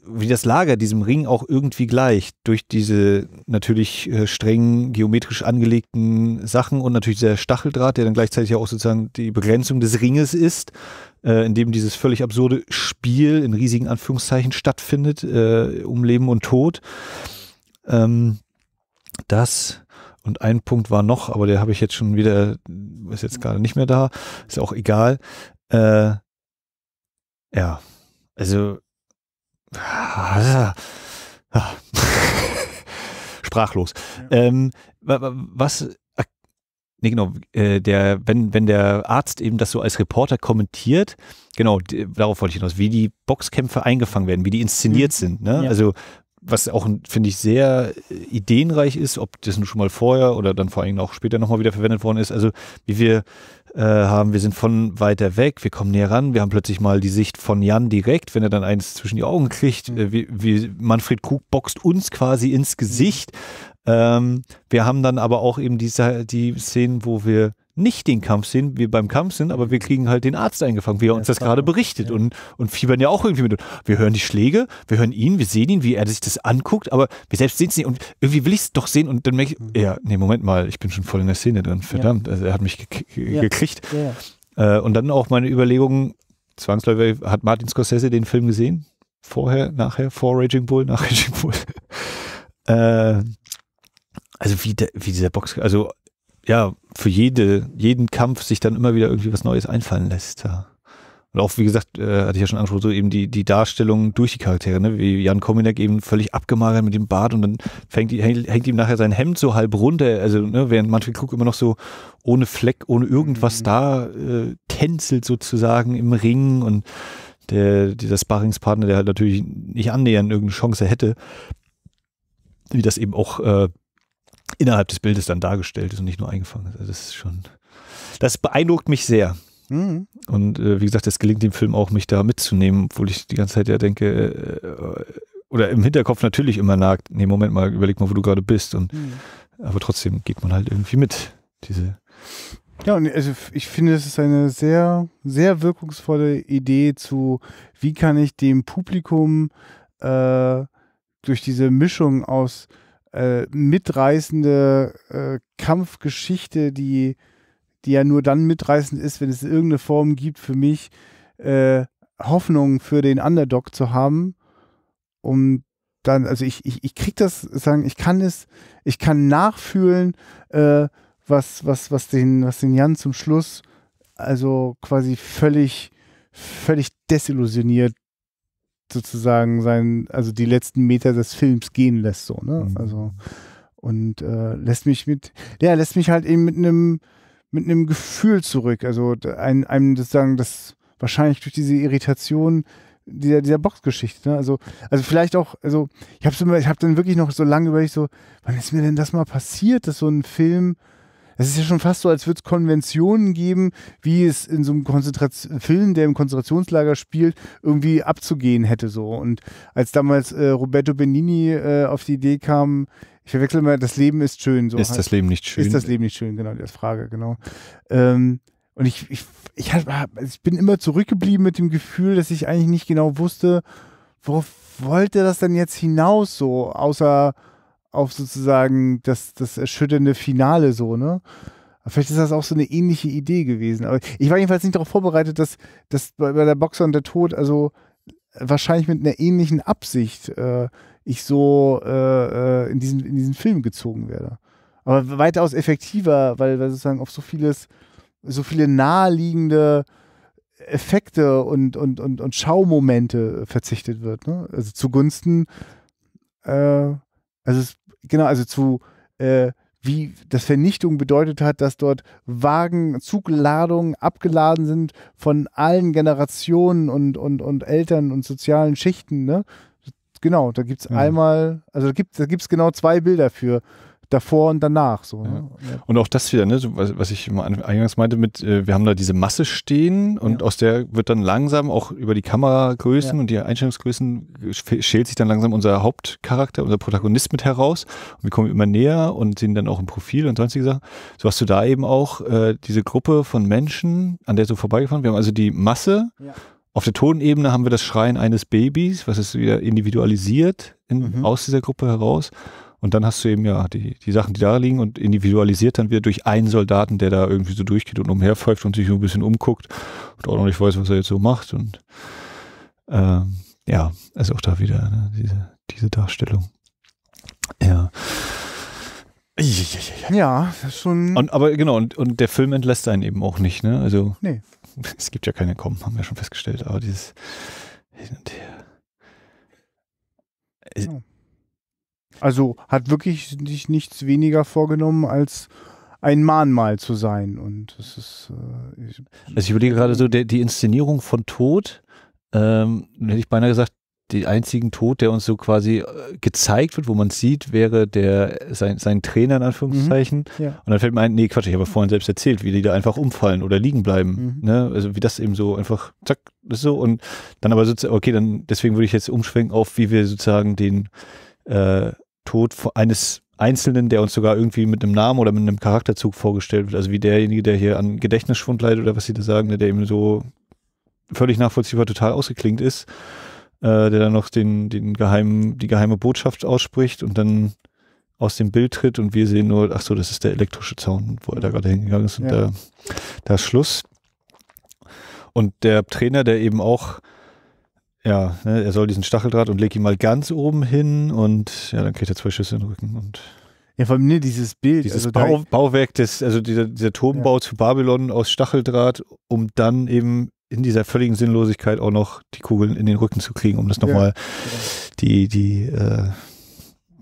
wie das Lager diesem Ring auch irgendwie gleich durch diese natürlich äh, streng geometrisch angelegten Sachen und natürlich der Stacheldraht, der dann gleichzeitig ja auch sozusagen die Begrenzung des Ringes ist, äh, in dem dieses völlig absurde Spiel in riesigen Anführungszeichen stattfindet, äh, um Leben und Tod. Ähm, das und ein Punkt war noch, aber der habe ich jetzt schon wieder, ist jetzt gerade nicht mehr da, ist auch egal. Äh, ja, also sprachlos. Ja. Ähm, was Nee, genau, äh, der, wenn, wenn der Arzt eben das so als Reporter kommentiert, genau, darauf wollte ich hinaus, wie die Boxkämpfe eingefangen werden, wie die inszeniert mhm. sind. Ne? Ja. Also was auch, finde ich, sehr äh, ideenreich ist, ob das nun schon mal vorher oder dann vor allem auch später nochmal wieder verwendet worden ist. Also wie wir äh, haben, wir sind von weiter weg, wir kommen näher ran, wir haben plötzlich mal die Sicht von Jan direkt, wenn er dann eins zwischen die Augen kriegt, mhm. äh, wie, wie Manfred Krug boxt uns quasi ins mhm. Gesicht. Ähm, wir haben dann aber auch eben diese, die Szenen, wo wir nicht den Kampf sehen, wir beim Kampf sind, aber wir kriegen halt den Arzt eingefangen, wie er uns das gerade berichtet ja. und, und fiebern ja auch irgendwie mit. Wir hören die Schläge, wir hören ihn, wir sehen ihn, wie er sich das anguckt, aber wir selbst sehen es nicht und irgendwie will ich es doch sehen und dann merke ich, mhm. ja, nee, Moment mal, ich bin schon voll in der Szene drin, verdammt, ja. also er hat mich ge ja. gekriegt. Äh, und dann auch meine Überlegungen, zwangsläufig, hat Martin Scorsese den Film gesehen? Vorher, nachher, vor Raging Bull, nach Raging Bull. äh, also wie, de, wie dieser Box, also ja, für jede, jeden Kampf sich dann immer wieder irgendwie was Neues einfallen lässt. Ja. Und auch, wie gesagt, äh, hatte ich ja schon angesprochen, so eben die, die Darstellung durch die Charaktere, ne? wie Jan Kominek eben völlig abgemagert mit dem Bart und dann fängt, hängt, hängt ihm nachher sein Hemd so halb runter, äh, also ne, während Manfred Krug immer noch so ohne Fleck, ohne irgendwas mhm. da äh, tänzelt sozusagen im Ring und der, dieser Sparringspartner, der halt natürlich nicht annähernd irgendeine Chance hätte, wie das eben auch äh, innerhalb des Bildes dann dargestellt ist und nicht nur eingefangen ist. Also das ist schon, das beeindruckt mich sehr. Mhm. Und äh, wie gesagt, es gelingt dem Film auch, mich da mitzunehmen, obwohl ich die ganze Zeit ja denke, äh, äh oder im Hinterkopf natürlich immer nagt, nee, Moment mal, überleg mal, wo du gerade bist. Und, mhm. Aber trotzdem geht man halt irgendwie mit, diese ja, und also ich finde, es ist eine sehr, sehr wirkungsvolle Idee zu, wie kann ich dem Publikum äh, durch diese Mischung aus äh, mitreißende äh, Kampfgeschichte, die, die ja nur dann mitreißend ist, wenn es irgendeine Form gibt für mich, äh, Hoffnung für den Underdog zu haben, um dann, also ich, ich, ich krieg das, sagen, ich kann es, ich kann nachfühlen, äh, was, was, was den, was den Jan zum Schluss also quasi völlig, völlig desillusioniert sozusagen sein, also die letzten Meter des Films gehen lässt, so, ne? Mhm. Also und äh, lässt mich mit, ja, lässt mich halt eben mit einem mit einem Gefühl zurück. Also ein, einem sozusagen das wahrscheinlich durch diese Irritation dieser, dieser Boxgeschichte. Ne? Also, also vielleicht auch, also ich habe ich hab dann wirklich noch so lange überlegt, so, wann ist mir denn das mal passiert, dass so ein Film das ist ja schon fast so, als würde es Konventionen geben, wie es in so einem Konzentrat Film, der im Konzentrationslager spielt, irgendwie abzugehen hätte. So. Und als damals äh, Roberto Benini äh, auf die Idee kam, ich verwechsel mal, das Leben ist schön. So ist halt. das Leben nicht schön? Ist das Leben nicht schön, genau, die Frage, genau. Ähm, und ich, ich, ich, hab, also ich bin immer zurückgeblieben mit dem Gefühl, dass ich eigentlich nicht genau wusste, worauf wollte das denn jetzt hinaus, so außer auf sozusagen das, das erschütternde Finale so, ne? Vielleicht ist das auch so eine ähnliche Idee gewesen. Aber ich war jedenfalls nicht darauf vorbereitet, dass, dass bei, der Boxer und der Tod, also wahrscheinlich mit einer ähnlichen Absicht, äh, ich so äh, äh, in, diesen, in diesen Film gezogen werde. Aber weitaus effektiver, weil, weil sozusagen auf so vieles, so viele naheliegende Effekte und, und, und, und Schaumomente verzichtet wird. Ne? Also zugunsten, äh, also es genau, also zu, äh, wie das Vernichtung bedeutet hat, dass dort Wagen, Zugladungen abgeladen sind von allen Generationen und, und, und Eltern und sozialen Schichten. Ne? Genau, da gibt es ja. Mhm. einmal, also da gibt es da genau zwei Bilder für davor und danach. So, ne? ja. Und auch das wieder, ne, was, was, ich eingangs meinte, mit, äh, wir haben da diese Masse stehen und ja. aus der wird dann langsam auch über die Kameragrößen ja. und die Einstellungsgrößen schält sich dann langsam unser Hauptcharakter, unser Protagonist mit heraus. Und wir kommen immer näher und sehen dann auch im Profil und sonstige Sachen. So hast du da eben auch äh, diese Gruppe von Menschen, an der du vorbeigefahren. Wir haben also die Masse. Auf der Tonebene haben wir das Schreien eines Babys, was ist wieder individualisiert in, mhm. aus dieser Gruppe heraus. Und dann hast du eben ja die, die Sachen, die da liegen und individualisiert dann wieder durch einen Soldaten, der da irgendwie so durchgeht und umherpfeift und sich so ein bisschen umguckt und auch noch nicht weiß, was er jetzt so macht. Und ähm, ja, also auch da wieder ne, diese, diese Darstellung. Ja. Ja, schon. Und, aber genau, und, und der Film entlässt einen eben auch nicht, ne? Also. Nee. Es gibt ja keine Kommen, haben wir schon festgestellt, aber dieses Hin und Her. Ja. Äh, oh. Also hat wirklich sich nichts weniger vorgenommen als ein Mahnmal zu sein. Und es ist. Äh, ich also ich überlege gerade so, der, die Inszenierung von Tod, ähm, hätte ich beinahe gesagt, den einzigen Tod, der uns so quasi äh, gezeigt wird, wo man sieht, wäre der sein, sein Trainer in Anführungszeichen. Mhm, ja. Und dann fällt mir ein, nee, Quatsch, ich habe vorhin selbst erzählt, wie die da einfach umfallen oder liegen bleiben. Mhm. Ne? Also wie das eben so einfach, zack, ist so. Und dann aber sozusagen, okay, dann deswegen würde ich jetzt umschwenken auf, wie wir sozusagen den äh, Tod eines Einzelnen, der uns sogar irgendwie mit einem Namen oder mit einem Charakterzug vorgestellt wird. Also wie derjenige, der hier an Gedächtnisschwund leidet oder was sie da sagen, ne, der eben so völlig nachvollziehbar total ausgeklingt ist, äh, der dann noch den, den geheimen, die geheime Botschaft ausspricht und dann aus dem Bild tritt und wir sehen nur, ach so, das ist der elektrische Zaun, wo er da gerade hingegangen ist und ja. da, da ist Schluss. Und der Trainer, der eben auch ja, ne, er soll diesen Stacheldraht und leg ihn mal ganz oben hin und ja, dann kriegt er zwei Schüsse in den Rücken und. Ja, vor allem ne, dieses Bild. Dieses also Bau, Bauwerk des, also dieser, dieser Turmbau ja. zu Babylon aus Stacheldraht, um dann eben in dieser völligen Sinnlosigkeit auch noch die Kugeln in den Rücken zu kriegen, um das nochmal ja. die, die, äh,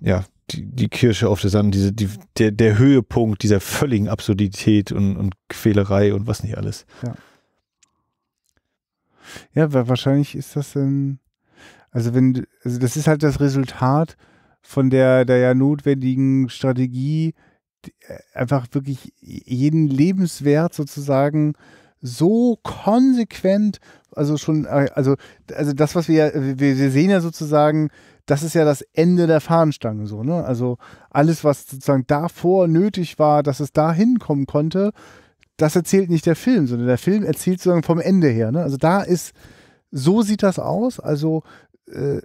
ja, die, die Kirsche auf der Sand, diese, die, der, der Höhepunkt dieser völligen Absurdität und, und Quälerei und was nicht alles. Ja. Ja, wahrscheinlich ist das ein, also wenn, also das ist halt das Resultat von der, der ja notwendigen Strategie, äh, einfach wirklich jeden Lebenswert sozusagen so konsequent, also schon, äh, also, also das, was wir, wir, wir sehen ja sozusagen, das ist ja das Ende der Fahnenstange so, ne? Also alles, was sozusagen davor nötig war, dass es da hinkommen konnte, das erzählt nicht der Film, sondern der Film erzählt sozusagen vom Ende her. Ne? Also da ist, so sieht das aus. Also äh,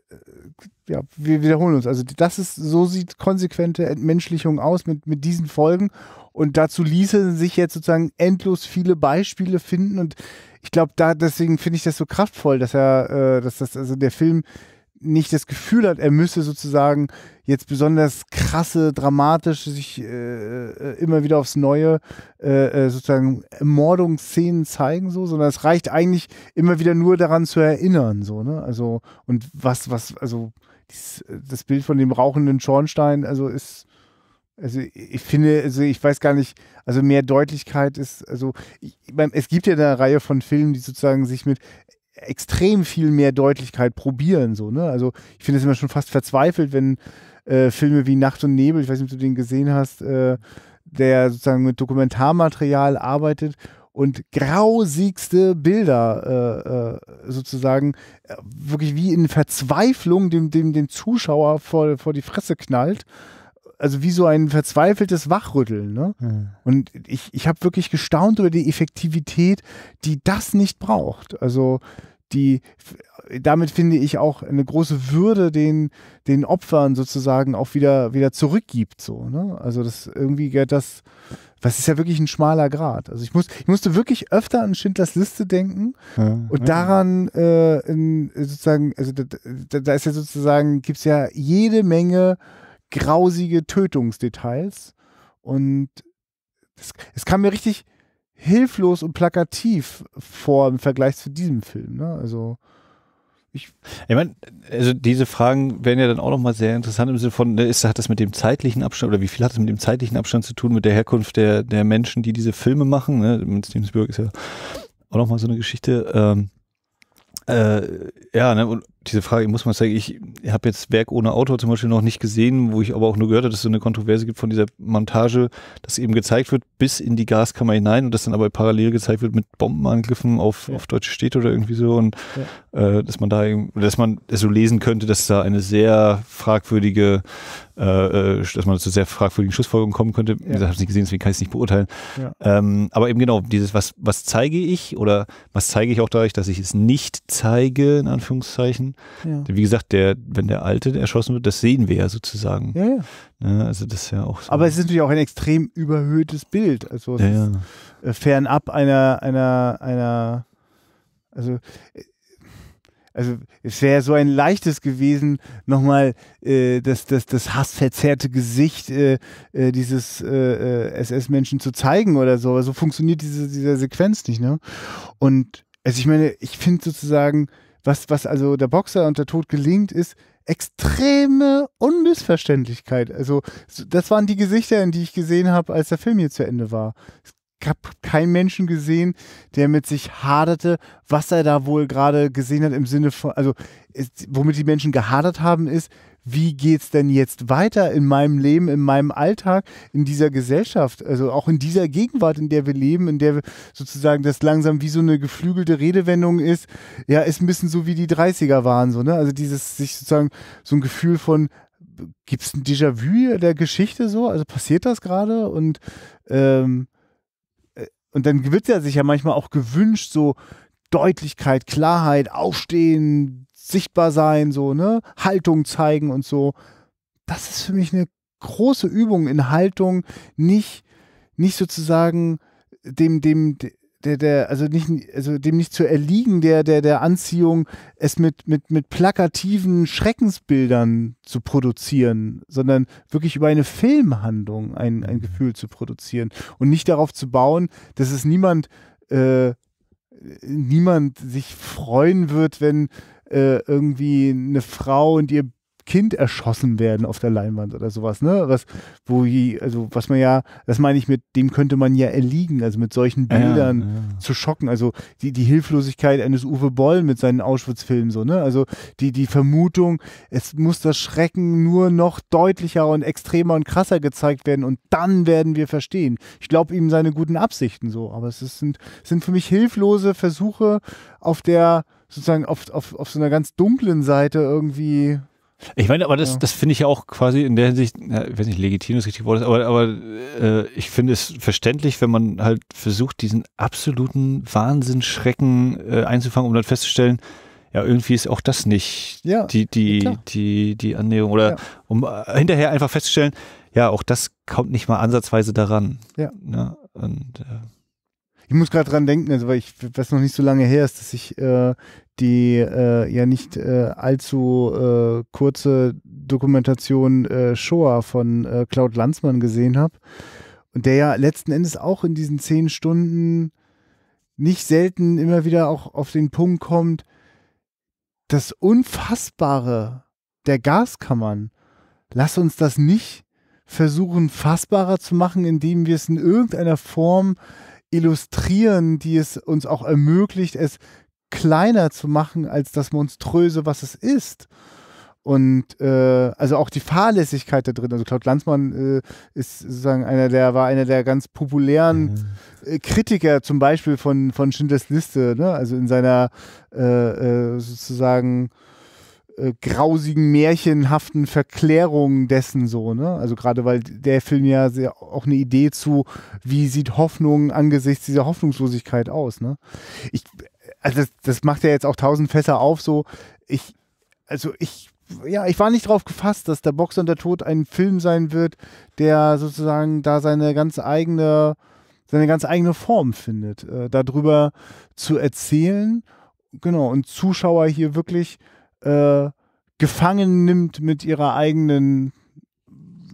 ja, wir wiederholen uns. Also das ist, so sieht konsequente Entmenschlichung aus mit, mit diesen Folgen. Und dazu ließe sich jetzt sozusagen endlos viele Beispiele finden. Und ich glaube, da deswegen finde ich das so kraftvoll, dass er, äh, dass das, also der Film nicht das Gefühl hat, er müsse sozusagen jetzt besonders krasse, dramatisch sich äh, äh immer wieder aufs Neue äh, äh sozusagen Mordungsszenen zeigen, so, sondern es reicht eigentlich immer wieder nur daran zu erinnern, so, ne? Also, und was, was, also dies, äh, das Bild von dem rauchenden Schornstein, also ist, also ich finde, also ich weiß gar nicht, also mehr Deutlichkeit ist, also ich, ich mein, es gibt ja eine Reihe von Filmen, die sozusagen sich mit extrem viel mehr Deutlichkeit probieren. So, ne? Also ich finde es immer schon fast verzweifelt, wenn äh, Filme wie Nacht und Nebel, ich weiß nicht, ob du den gesehen hast, äh, der sozusagen mit Dokumentarmaterial arbeitet und grausigste Bilder äh, äh sozusagen äh, wirklich wie in Verzweiflung dem, dem, dem Zuschauer vor, vor die Fresse knallt also wie so ein verzweifeltes Wachrütteln. Ne? Mhm. Und ich, ich habe wirklich gestaunt über die Effektivität, die das nicht braucht. Also die damit finde ich auch eine große Würde den, den Opfern sozusagen auch wieder, wieder zurückgibt. So, ne? Also das irgendwie das, was ist ja wirklich ein schmaler Grad. Also ich, muss, ich musste wirklich öfter an Schindlers Liste denken ja, und ja. daran äh, in, sozusagen, also da, da ist ja sozusagen, gibt es ja jede Menge grausige Tötungsdetails. Und es, es kam mir richtig hilflos und plakativ vor im Vergleich zu diesem Film. Ne? Also ich, ich meine, also diese Fragen werden ja dann auch nochmal sehr interessant im Sinne von, ne, ist, hat das mit dem zeitlichen Abstand oder wie viel hat das mit dem zeitlichen Abstand zu tun, mit der Herkunft der, der Menschen, die diese Filme machen? Ne? Mit Stevensburg ist ja auch nochmal so eine Geschichte. Ähm, äh, ja, ne? und diese Frage ich muss mal sagen, ich habe jetzt Werk ohne Autor zum Beispiel noch nicht gesehen, wo ich aber auch nur gehört habe, dass es so eine Kontroverse gibt von dieser Montage, dass eben gezeigt wird bis in die Gaskammer hinein und das dann aber parallel gezeigt wird mit Bombenangriffen auf, ja. auf deutsche Städte oder irgendwie so und ja. äh, dass man da eben, dass man es so lesen könnte, dass da eine sehr fragwürdige, äh, äh dass man zu sehr fragwürdigen Schlussfolgerungen kommen könnte. Ja. Ich habe es nicht gesehen, deswegen kann ich es nicht beurteilen. Ähm, aber eben genau, dieses, was, was zeige ich oder was zeige ich auch dadurch, dass ich es nicht zeige, in Anführungszeichen. Ja. Wie gesagt, der, wenn der Alte erschossen wird, das sehen wir ja sozusagen. Ja, ja. Ne, also das ist ja auch so. Aber es ist natürlich auch ein extrem überhöhtes Bild. Also ja, ja. Äh, fernab einer, einer, einer, also äh, also es wäre so ein leichtes gewesen, nochmal äh, das, das, das hassverzerrte Gesicht äh, äh, dieses äh, SS-Menschen zu zeigen oder so. Aber so funktioniert diese, diese Sequenz nicht, ne? Und also ich meine, ich finde sozusagen, was, was also der Boxer und der Tod gelingt, ist extreme Unmissverständlichkeit. Also das waren die Gesichter, die ich gesehen habe, als der Film hier zu Ende war. Es habe keinen Menschen gesehen, der mit sich haderte, was er da wohl gerade gesehen hat im Sinne von, also ist, womit die Menschen gehadert haben, ist, wie geht es denn jetzt weiter in meinem Leben, in meinem Alltag, in dieser Gesellschaft, also auch in dieser Gegenwart, in der wir leben, in der wir sozusagen das langsam wie so eine geflügelte Redewendung ist, ja, ist ein bisschen so wie die 30er waren, so, ne? Also dieses sich sozusagen so ein Gefühl von gibt es ein Déjà-vu der Geschichte so? Also passiert das gerade? Und ähm, und dann wird ja sich ja manchmal auch gewünscht, so Deutlichkeit, Klarheit, Aufstehen, sichtbar sein, so, ne? Haltung zeigen und so. Das ist für mich eine große Übung in Haltung, nicht, nicht sozusagen dem, dem, der, der, also nicht, also dem nicht zu erliegen, der, der, der Anziehung, es mit, mit, mit plakativen Schreckensbildern zu produzieren, sondern wirklich über eine Filmhandlung ein, ein mhm. Gefühl zu produzieren und nicht darauf zu bauen, dass es niemand, äh, niemand sich freuen wird, wenn äh, irgendwie eine Frau und ihr Kind erschossen werden auf der Leinwand oder sowas, ne? Was, wo, also was man ja, das meine ich mit, dem könnte man ja erliegen, also mit solchen Bildern ja, ja. zu schocken. Also die, die Hilflosigkeit eines Uwe Boll mit seinen Auschwitz-Filmen, so, ne? Also die, die Vermutung, es muss das Schrecken nur noch deutlicher und extremer und krasser gezeigt werden und dann werden wir verstehen. Ich glaube ihm seine guten Absichten so, aber es ist, sind, sind für mich hilflose Versuche auf der sozusagen auf, auf, auf so einer ganz dunklen Seite irgendwie ich meine, aber das, ja. das finde ich ja auch quasi in der Hinsicht, ja, ich weiß nicht, legitim das richtige Wort aber, aber äh, ich finde es verständlich, wenn man halt versucht, diesen absoluten Wahnsinnsschrecken äh, einzufangen, um dann festzustellen, ja, irgendwie ist auch das nicht ja, die, die, die, die Annäherung. Oder um äh, hinterher einfach festzustellen, ja, auch das kommt nicht mal ansatzweise daran. Ja. ja ne? und, äh, ich muss gerade dran denken, also weil ich was noch nicht so lange her ist, dass ich äh, die äh, ja nicht äh, allzu äh, kurze Dokumentation äh, Shoah von äh, Claude Lanzmann gesehen habe. Und der ja letzten Endes auch in diesen zehn Stunden nicht selten immer wieder auch auf den Punkt kommt, das Unfassbare der Gaskammern, lass uns das nicht versuchen, fassbarer zu machen, indem wir es in irgendeiner Form illustrieren, die es uns auch ermöglicht, es kleiner zu machen als das Monströse, was es ist. Und äh, also auch die Fahrlässigkeit da drin. Also Claude Lanzmann äh, ist sozusagen einer der, war einer der ganz populären äh, Kritiker zum Beispiel von, von Schindlers Liste, ne? Also in seiner äh, äh, sozusagen äh, grausigen, märchenhaften Verklärung dessen so, ne? Also gerade weil der Film ja sehr, auch eine Idee zu, wie sieht Hoffnung angesichts dieser Hoffnungslosigkeit aus, ne? Ich also das, das macht ja jetzt auch tausend Fässer auf, so ich, also ich ja, ich war nicht drauf gefasst, dass der Boxer und der Tod ein Film sein wird, der sozusagen da seine ganz eigene, seine ganz eigene Form findet. Äh, darüber zu erzählen, genau, und Zuschauer hier wirklich äh, gefangen nimmt mit ihrer eigenen,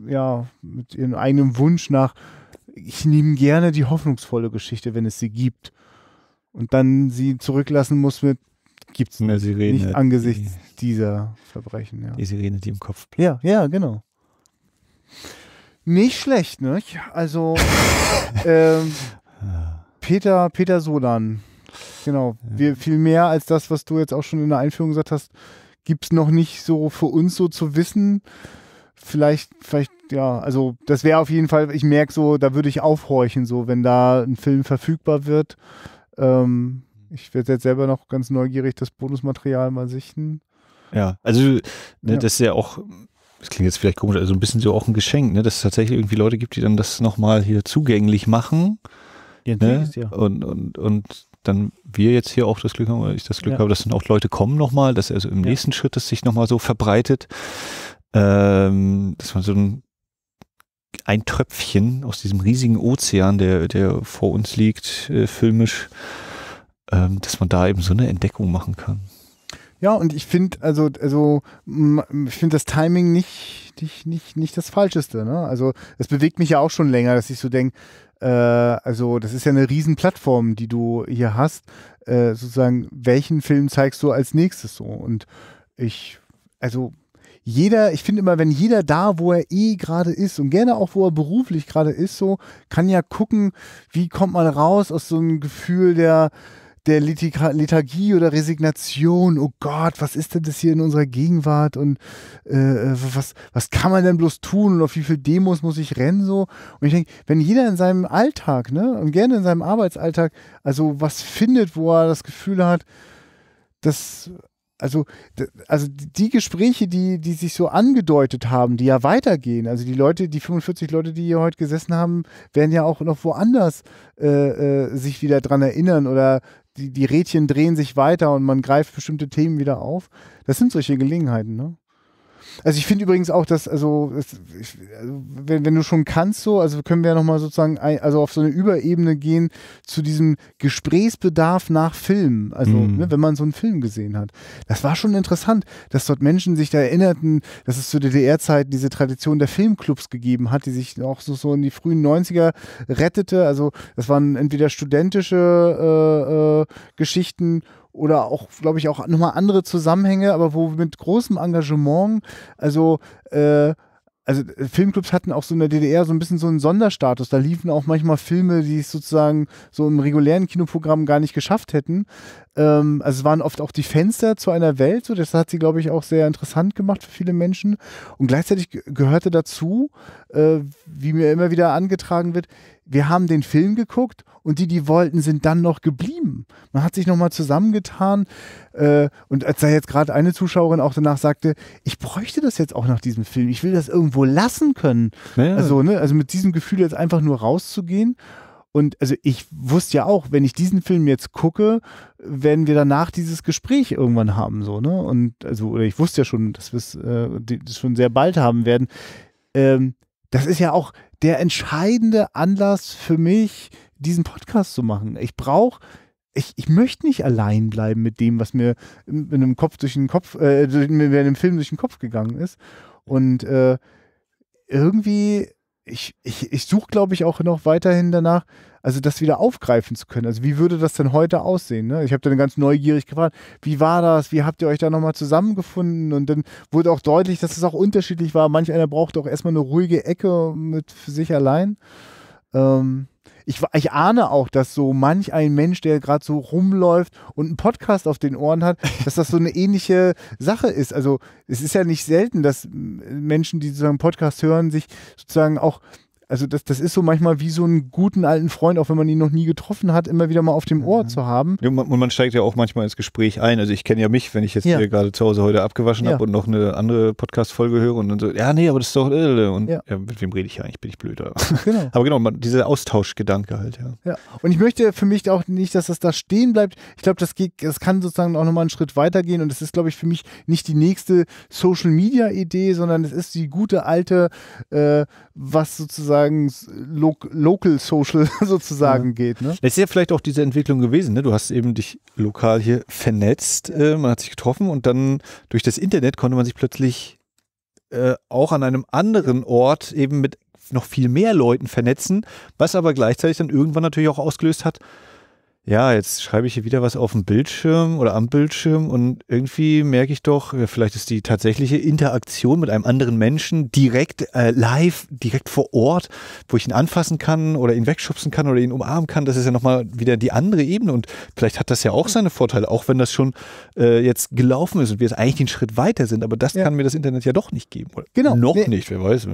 ja, mit ihrem eigenen Wunsch nach, ich nehme gerne die hoffnungsvolle Geschichte, wenn es sie gibt und dann sie zurücklassen muss mit gibt's nicht, Sirene, nicht angesichts die, dieser Verbrechen. Ja. Die Sirene, die im Kopf bleibt. Ja, ja, genau. Nicht schlecht, ne? Also ähm, ah. Peter, Peter Solan. Genau. Wir, viel mehr als das, was du jetzt auch schon in der Einführung gesagt hast, gibt's noch nicht so für uns so zu wissen. Vielleicht, vielleicht, ja, also das wäre auf jeden Fall, ich merke so, da würde ich aufhorchen, so, wenn da ein Film verfügbar wird ähm, mhm. ich werde jetzt selber noch ganz neugierig das Bonusmaterial mal sichten. Ja, also ne, ja. das ist ja auch, das klingt jetzt vielleicht komisch, also ein bisschen so auch ein Geschenk, ne, dass es tatsächlich irgendwie Leute gibt, die dann das nochmal hier zugänglich machen. Ja, ne? ja. Und, und, und dann wir jetzt hier auch das Glück haben, oder ich das Glück ja. habe, dass dann auch Leute kommen nochmal, dass also im nächsten Schritt das sich nochmal so verbreitet, ähm, dass man so ein ein Tröpfchen aus diesem riesigen Ozean, der, der vor uns liegt, äh, filmisch, ähm, dass man da eben so eine Entdeckung machen kann. Ja, und ich finde, also, also, ich finde das Timing nicht, nicht, nicht, nicht das Falscheste. Ne? Also, es bewegt mich ja auch schon länger, dass ich so denke, äh, also, das ist ja eine Riesenplattform, die du hier hast. Äh, sozusagen, welchen Film zeigst du als nächstes so? Und ich, also, jeder, ich finde immer, wenn jeder da, wo er eh gerade ist und gerne auch, wo er beruflich gerade ist, so, kann ja gucken, wie kommt man raus aus so einem Gefühl der, der Lethargie oder Resignation. Oh Gott, was ist denn das hier in unserer Gegenwart und äh, äh, was, was kann man denn bloß tun und auf wie viel Demos muss ich rennen so? Und ich denke, wenn jeder in seinem Alltag, ne, und gerne in seinem Arbeitsalltag, also was findet, wo er das Gefühl hat, dass also, also die Gespräche, die, die sich so angedeutet haben, die ja weitergehen, also die Leute, die 45 Leute, die hier heute gesessen haben, werden ja auch noch woanders äh, äh, sich wieder dran erinnern oder die, die Rädchen drehen sich weiter und man greift bestimmte Themen wieder auf. Das sind solche Gelegenheiten, ne? Also ich finde übrigens auch, dass, also, ich, also wenn, wenn, du schon kannst, so, also können wir ja nochmal sozusagen ein, also auf so eine Überebene gehen zu diesem Gesprächsbedarf nach Film. Also, mhm. ne, wenn man so einen Film gesehen hat. Das war schon interessant, dass dort Menschen sich da erinnerten, dass es zu DDR-Zeiten diese Tradition der Filmclubs gegeben hat, die sich auch so, so in die frühen 90er rettete. Also, das waren entweder studentische äh, äh, Geschichten oder auch, glaube ich, auch nochmal andere Zusammenhänge, aber wo mit großem Engagement, also äh, also äh, Filmclubs hatten auch so in der DDR so ein bisschen so einen Sonderstatus. Da liefen auch manchmal Filme, die es sozusagen so im regulären Kinoprogramm gar nicht geschafft hätten. Ähm, also es waren oft auch die Fenster zu einer Welt, so das hat sie, glaube ich, auch sehr interessant gemacht für viele Menschen. Und gleichzeitig gehörte dazu, äh, wie mir immer wieder angetragen wird, wir haben den Film geguckt und die, die wollten, sind dann noch geblieben. Man hat sich nochmal zusammengetan äh, und als da jetzt gerade eine Zuschauerin auch danach sagte, ich bräuchte das jetzt auch nach diesem Film, ich will das irgendwo lassen können. Naja. Also, ne, also mit diesem Gefühl jetzt einfach nur rauszugehen und also ich wusste ja auch, wenn ich diesen Film jetzt gucke, werden wir danach dieses Gespräch irgendwann haben, so, ne? Und also, oder ich wusste ja schon, dass wir es äh, schon sehr bald haben werden. Ähm, das ist ja auch der entscheidende Anlass für mich, diesen Podcast zu machen. Ich brauche ich, ich möchte nicht allein bleiben mit dem, was mir in einem Kopf durch den Kopf, äh, durch, mir in einem Film durch den Kopf gegangen ist. Und äh, irgendwie ich, ich, ich suche, glaube ich, auch noch weiterhin danach, also das wieder aufgreifen zu können. Also wie würde das denn heute aussehen? Ne? Ich habe dann ganz neugierig gefragt, wie war das? Wie habt ihr euch da nochmal zusammengefunden? Und dann wurde auch deutlich, dass es auch unterschiedlich war. Manch einer brauchte auch erstmal eine ruhige Ecke mit für sich allein. Ähm, ich, ich ahne auch, dass so manch ein Mensch, der gerade so rumläuft und einen Podcast auf den Ohren hat, dass das so eine ähnliche Sache ist. Also es ist ja nicht selten, dass Menschen, die sozusagen Podcast hören, sich sozusagen auch also das, das ist so manchmal wie so einen guten alten Freund, auch wenn man ihn noch nie getroffen hat, immer wieder mal auf dem Ohr mhm. zu haben. Ja, und man steigt ja auch manchmal ins Gespräch ein. Also ich kenne ja mich, wenn ich jetzt ja. hier gerade zu Hause heute abgewaschen ja. habe und noch eine andere Podcast-Folge höre und dann so, ja, nee, aber das ist doch. Äh, äh und mit wem rede ich eigentlich? Bin ich blöder. genau. aber genau, man, dieser Austauschgedanke halt, ja. Und ich möchte für mich auch nicht, dass das da stehen bleibt. Ich glaube, das geht, das kann sozusagen auch nochmal einen Schritt weitergehen und das ist, glaube ich, für mich nicht die nächste Social Media Idee, sondern es ist die gute alte, äh, was sozusagen sozusagen lo Local Social sozusagen ja. geht. Ne? Das ist ja vielleicht auch diese Entwicklung gewesen. Ne? Du hast eben dich lokal hier vernetzt, äh, man hat sich getroffen und dann durch das Internet konnte man sich plötzlich äh, auch an einem anderen Ort eben mit noch viel mehr Leuten vernetzen, was aber gleichzeitig dann irgendwann natürlich auch ausgelöst hat, ja, jetzt schreibe ich hier wieder was auf dem Bildschirm oder am Bildschirm und irgendwie merke ich doch, vielleicht ist die tatsächliche Interaktion mit einem anderen Menschen direkt äh, live, direkt vor Ort, wo ich ihn anfassen kann oder ihn wegschubsen kann oder ihn umarmen kann, das ist ja nochmal wieder die andere Ebene und vielleicht hat das ja auch seine Vorteile, auch wenn das schon äh, jetzt gelaufen ist und wir jetzt eigentlich einen Schritt weiter sind, aber das ja. kann mir das Internet ja doch nicht geben. Oder genau. Noch nee. nicht, wer weiß.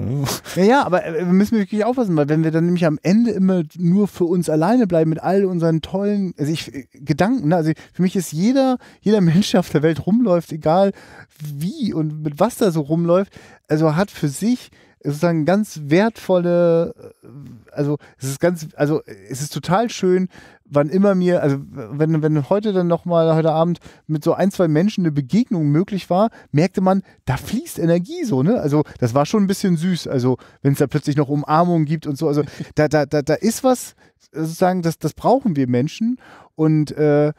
Ja, ja, aber äh, wir müssen wirklich aufpassen, weil wenn wir dann nämlich am Ende immer nur für uns alleine bleiben mit all unseren tollen vielen, also ich, äh, Gedanken, ne, also für mich ist jeder, jeder Mensch, der auf der Welt rumläuft, egal wie und mit was da so rumläuft, also hat für sich sozusagen ganz wertvolle, äh, also es ist ganz, also es ist total schön, wann immer mir, also wenn, wenn heute dann nochmal, heute Abend mit so ein, zwei Menschen eine Begegnung möglich war, merkte man, da fließt Energie so, ne? Also das war schon ein bisschen süß. Also wenn es da plötzlich noch Umarmungen gibt und so, also da, da, da, da ist was, sozusagen, das, das brauchen wir Menschen. Und äh,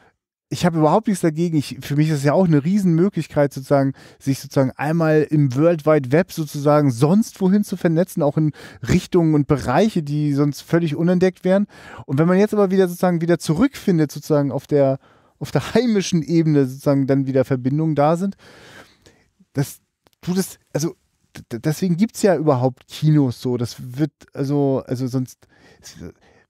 ich habe überhaupt nichts dagegen. Ich, für mich ist es ja auch eine Riesenmöglichkeit, sozusagen, sich sozusagen einmal im World Wide Web sozusagen sonst wohin zu vernetzen, auch in Richtungen und Bereiche, die sonst völlig unentdeckt wären. Und wenn man jetzt aber wieder sozusagen wieder zurückfindet, sozusagen auf der, auf der heimischen Ebene sozusagen dann wieder Verbindungen da sind, das tut es, also deswegen gibt es ja überhaupt Kinos so. Das wird, also, also sonst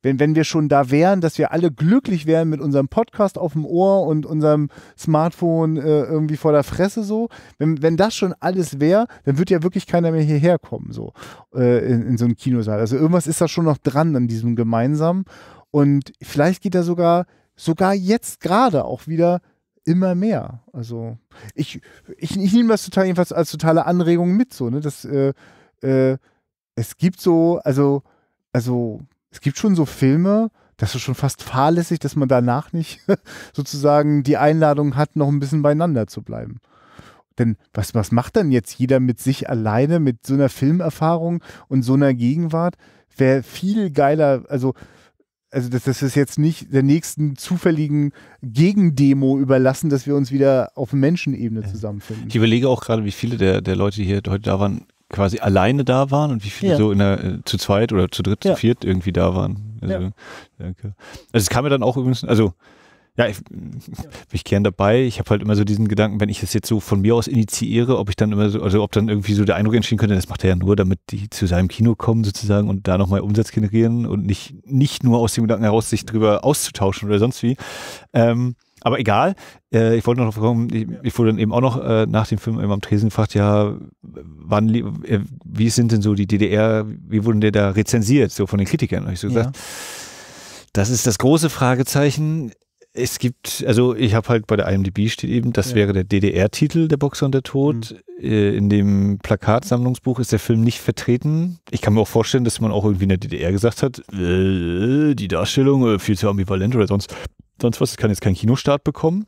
wenn, wenn wir schon da wären, dass wir alle glücklich wären mit unserem Podcast auf dem Ohr und unserem Smartphone äh, irgendwie vor der Fresse so, wenn, wenn das schon alles wäre, dann wird ja wirklich keiner mehr hierher kommen, so äh, in, in so einem Kinosaal. Also irgendwas ist da schon noch dran an diesem gemeinsamen. Und vielleicht geht da sogar, sogar jetzt gerade auch wieder immer mehr. Also ich, ich, ich nehme das total jedenfalls als totale Anregung mit, so, ne? Das, äh, äh, es gibt so, also, also es gibt schon so Filme, das ist schon fast fahrlässig, dass man danach nicht sozusagen die Einladung hat, noch ein bisschen beieinander zu bleiben. Denn was, was macht dann jetzt jeder mit sich alleine, mit so einer Filmerfahrung und so einer Gegenwart? Wäre viel geiler, also, also das, das ist jetzt nicht der nächsten zufälligen Gegendemo überlassen, dass wir uns wieder auf Menschenebene äh, zusammenfinden. Ich überlege auch gerade, wie viele der, der Leute, die hier heute da waren, quasi alleine da waren und wie viele ja. so in der, äh, zu zweit oder zu dritt, ja. zu viert irgendwie da waren. Also, ja. danke. Also es kam mir dann auch übrigens, also ja, ich, ich gern dabei. Ich habe halt immer so diesen Gedanken, wenn ich das jetzt so von mir aus initiiere, ob ich dann immer so, also ob dann irgendwie so der Eindruck entstehen könnte, das macht er ja nur, damit die zu seinem Kino kommen sozusagen und da nochmal Umsatz generieren und nicht, nicht nur aus dem Gedanken heraus, sich drüber auszutauschen oder sonst wie. Ähm, aber egal, äh, ich wollte noch drauf kommen, ich, ich, wurde dann eben auch noch äh, nach dem Film eben am Tresen gefragt, ja, wann, äh, wie sind denn so die DDR, wie wurden der da rezensiert, so von den Kritikern? Habe ich so ja. gesagt, das ist das große Fragezeichen. Es gibt, also ich habe halt bei der IMDb steht eben, das ja. wäre der DDR-Titel, der Boxer und der Tod. Mhm. Äh, in dem Plakatsammlungsbuch ist der Film nicht vertreten. Ich kann mir auch vorstellen, dass man auch irgendwie in der DDR gesagt hat, äh, die Darstellung viel zu ambivalent oder sonst sonst was. Es kann jetzt keinen Kinostart bekommen.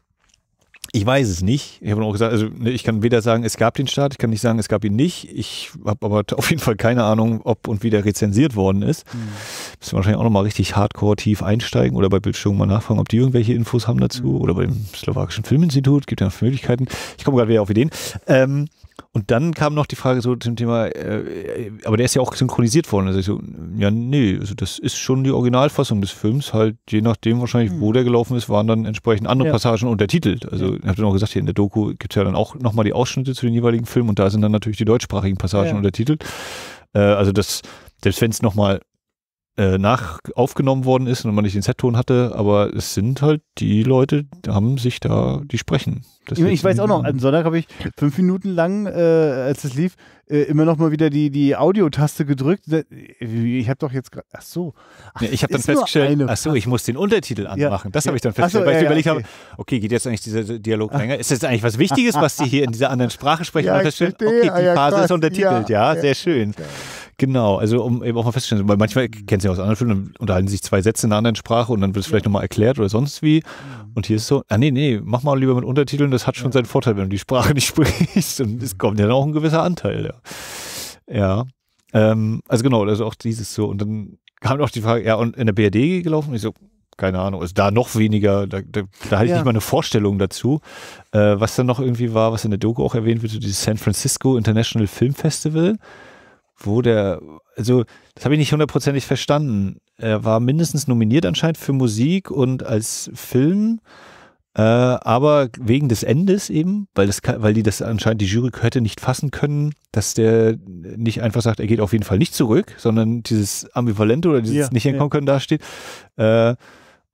Ich weiß es nicht. Ich habe auch gesagt, also ne, ich kann weder sagen, es gab den Start, ich kann nicht sagen, es gab ihn nicht. Ich habe aber auf jeden Fall keine Ahnung, ob und wie der rezensiert worden ist. Mhm. Müssen wir wahrscheinlich auch nochmal richtig hardcore tief einsteigen oder bei Bildstörung mal nachfragen, ob die irgendwelche Infos haben dazu mhm. oder beim Slowakischen Filminstitut. Gibt ja noch Möglichkeiten. Ich komme gerade wieder auf Ideen. Ähm, und dann kam noch die Frage so zum Thema, äh, äh, aber der ist ja auch synchronisiert worden. Also ich so, ja, nee, also das ist schon die Originalfassung des Films. Halt, je nachdem wahrscheinlich, hm. wo der gelaufen ist, waren dann entsprechend andere ja. Passagen untertitelt. Also ich habe dann auch gesagt, hier in der Doku gibt es ja dann auch nochmal die Ausschnitte zu den jeweiligen Filmen und da sind dann natürlich die deutschsprachigen Passagen ja. untertitelt. Äh, also das, selbst wenn es nochmal äh, nach aufgenommen worden ist und man nicht den Set-Ton hatte, aber es sind halt die Leute, die haben sich da, die sprechen. Das ich, weiß auch noch, am Sonntag habe ich fünf Minuten lang, äh, als es lief, äh, immer noch mal wieder die, die Audio-Taste gedrückt. Äh, ich habe doch jetzt gerade, ach so. Ach, ja, ich habe dann festgestellt, ach so, ich muss den Untertitel anmachen. Ja, das habe ich dann festgestellt, so, weil ich überlegt okay. habe, okay, geht jetzt eigentlich dieser Dialog länger? Ist das eigentlich was Wichtiges, was Sie hier in dieser anderen Sprache sprechen? Ja, ich verstehe, okay, die Phase krass, ist untertitelt, ja, sehr schön. Genau, also um eben auch mal festzustellen, weil manchmal kennst du ja aus anderen Filmen, dann unterhalten sich zwei Sätze in einer anderen Sprache und dann wird es vielleicht ja. nochmal erklärt oder sonst wie. Mhm. Und hier ist so, ah nee, nee, mach mal lieber mit Untertiteln, das hat schon ja. seinen Vorteil, wenn du die Sprache nicht sprichst. Und es kommt ja dann auch ein gewisser Anteil, ja. Ja. Ähm, also genau, also auch dieses so. Und dann kam auch die Frage, ja, und in der BRD gelaufen? Ich so, keine Ahnung, also da noch weniger, da, da, da hatte ich ja. nicht mal eine Vorstellung dazu. Äh, was dann noch irgendwie war, was in der Doku auch erwähnt wird, dieses San Francisco International Film Festival wo der, also das habe ich nicht hundertprozentig verstanden. Er war mindestens nominiert anscheinend für Musik und als Film, äh, aber wegen des Endes eben, weil, das, weil die das anscheinend die Jury hätte nicht fassen können, dass der nicht einfach sagt, er geht auf jeden Fall nicht zurück, sondern dieses Ambivalente oder dieses ja, nicht hinkommen können dasteht. Äh,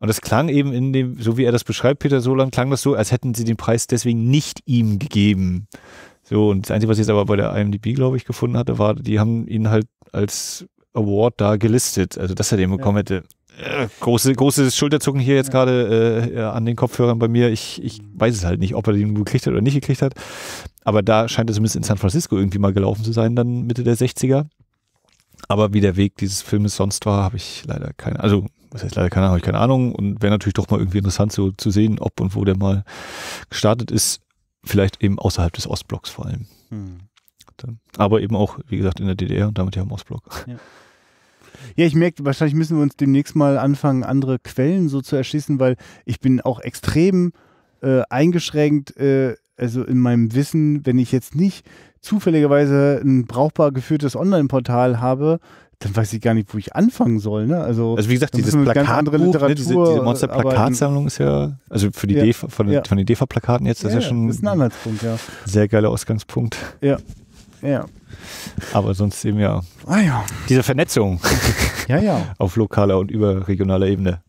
und das klang eben in dem, so wie er das beschreibt, Peter Solan, klang das so, als hätten sie den Preis deswegen nicht ihm gegeben. So, und das Einzige, was ich jetzt aber bei der IMDb, glaube ich, gefunden hatte, war, die haben ihn halt als Award da gelistet, also dass er den bekommen ja. hätte. Äh, große, großes Schulterzucken hier jetzt ja. gerade äh, an den Kopfhörern bei mir. Ich, ich mhm. weiß es halt nicht, ob er den gekriegt hat oder nicht gekriegt hat. Aber da scheint es zumindest in San Francisco irgendwie mal gelaufen zu sein, dann Mitte der 60er. Aber wie der Weg dieses Filmes sonst war, habe ich leider keine, also was heißt leider keine, habe ich keine Ahnung. Und wäre natürlich doch mal irgendwie interessant so, zu sehen, ob und wo der mal gestartet ist vielleicht eben außerhalb des Ostblocks vor allem. Hm. Aber eben auch, wie gesagt, in der DDR und damit ja im Ostblock. Ja. Ja, ich merke, wahrscheinlich müssen wir uns demnächst mal anfangen, andere Quellen so zu erschließen, weil ich bin auch extrem äh, eingeschränkt, äh, also in meinem Wissen, wenn ich jetzt nicht zufälligerweise ein brauchbar geführtes Online-Portal habe, dann weiß ich gar nicht, wo ich anfangen soll. Ne? Also, also wie gesagt, dieses Plakatbuch, ne, diese, diese Monster-Plakatsammlung ist ja, also für die ja, DEFA, von, ja. von den DEFA-Plakaten jetzt, das ja, ist ja schon ist ein, Anhaltspunkt, ja. sehr geiler Ausgangspunkt. Ja, ja. Aber sonst eben ja. Ah, ja. Diese Vernetzung. ja, ja. Auf lokaler und überregionaler Ebene.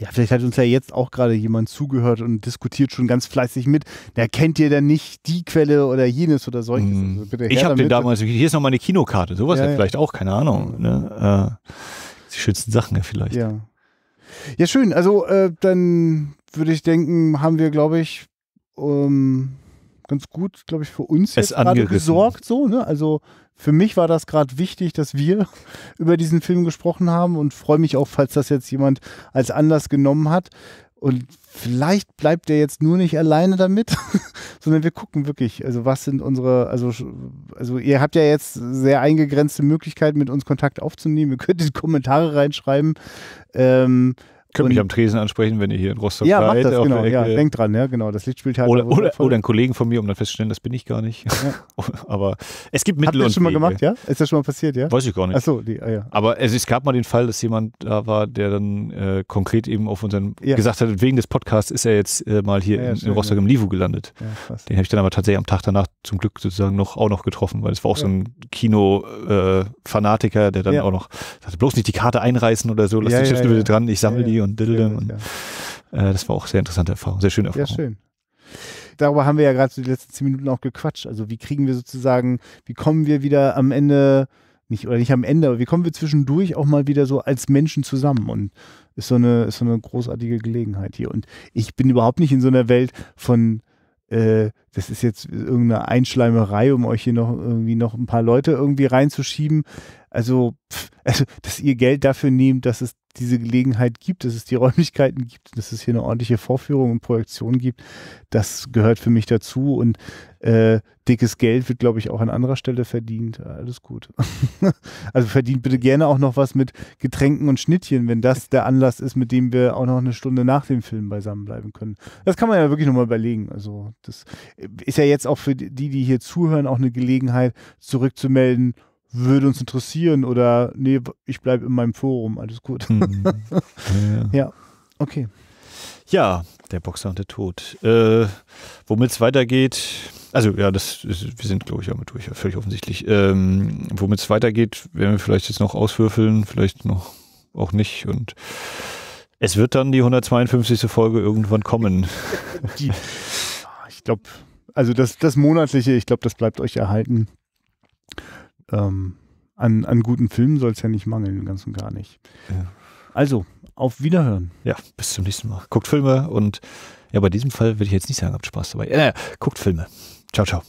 Ja, vielleicht hat uns ja jetzt auch gerade jemand zugehört und diskutiert schon ganz fleißig mit. Na, kennt ihr denn nicht die Quelle oder jenes oder solches? Mhm. Also ich habe den damals, hier ist noch mal eine Kinokarte, sowas ja, ja. vielleicht auch, keine Ahnung. Ne? Äh, die schönsten Sachen ja vielleicht. Ja, ja schön. Also äh, dann würde ich denken, haben wir, glaube ich, ähm, ganz gut, glaube ich, für uns jetzt gerade gesorgt. So, ne? Also für mich war das gerade wichtig, dass wir über diesen Film gesprochen haben und freue mich auch, falls das jetzt jemand als Anlass genommen hat. Und vielleicht bleibt er jetzt nur nicht alleine damit, sondern wir gucken wirklich, also was sind unsere, also, also ihr habt ja jetzt sehr eingegrenzte Möglichkeiten, mit uns Kontakt aufzunehmen. Ihr könnt die Kommentare reinschreiben. Ähm, Könnt und, mich am Tresen ansprechen, wenn ihr hier in Rostock ja, seid. Das, genau, ja, denkt dran, ja, genau. Das Lichtspieltheater. Oder, oder, oder einen Kollegen von mir, um dann festzustellen, das bin ich gar nicht. Ja. Aber es gibt Mittel Habt und das schon mal gemacht, ja? Ist das schon mal passiert, ja? Weiß ich gar nicht. Ach so, die, ah, ja. Aber also, es gab mal den Fall, dass jemand da war, der dann äh, konkret eben auf unseren ja. gesagt hat, wegen des Podcasts ist er jetzt äh, mal hier in, in, Rostock im Livu gelandet. den habe ich dann aber tatsächlich am Tag danach zum Glück sozusagen noch auch noch getroffen, weil es war auch so ein Kino-Fanatiker, äh, der dann auch noch sagte, bloß nicht die Karte einreißen oder so, lass die Chips bitte dran, ich sammle die und Dillim. Und, äh, das war auch sehr interessante Erfahrung, sehr schöne Erfahrung. Ja, schön darüber haben wir ja gerade so die letzten zehn Minuten auch gequatscht. Also wie kriegen wir sozusagen, wie kommen wir wieder am Ende, nicht oder nicht am Ende, aber wie kommen wir zwischendurch auch mal wieder so als Menschen zusammen und ist so eine, ist so eine großartige Gelegenheit hier. Und ich bin überhaupt nicht in so einer Welt von äh, das ist jetzt irgendeine Einschleimerei, um euch hier noch irgendwie noch ein paar Leute irgendwie reinzuschieben. Also, also dass ihr Geld dafür nehmt, dass es diese Gelegenheit gibt, dass es die Räumlichkeiten gibt, dass es hier eine ordentliche Vorführung und Projektion gibt, das gehört für mich dazu. Und äh, dickes Geld wird, glaube ich, auch an anderer Stelle verdient. Alles gut. also verdient bitte gerne auch noch was mit Getränken und Schnittchen, wenn das der Anlass ist, mit dem wir auch noch eine Stunde nach dem Film beisammen bleiben können. Das kann man ja wirklich nochmal überlegen. Also das äh, ist ja jetzt auch für die, die hier zuhören, auch eine Gelegenheit, zurückzumelden würde uns interessieren oder nee, ich bleibe in meinem Forum, alles gut. Mhm. Ja. ja, okay. Ja, der Boxer und der Tod. Äh, Womit es weitergeht, also ja, das ist, wir sind, glaube ich, damit durch, ja, völlig offensichtlich. Ähm, Womit es weitergeht, werden wir vielleicht jetzt noch auswürfeln, vielleicht noch auch nicht. Und es wird dann die 152. Folge irgendwann kommen. Die, ah, ich glaube, also das, das monatliche, ich glaube, das bleibt euch erhalten ähm, an, an guten Filmen soll es ja nicht mangeln, ganz und gar nicht. Ja. Also, auf Wiederhören. Ja, bis zum nächsten Mal. Guckt Filme und ja, bei diesem Fall würde ich jetzt nicht sagen, habt Spaß dabei. Äh, guckt Filme. Ciao, ciao.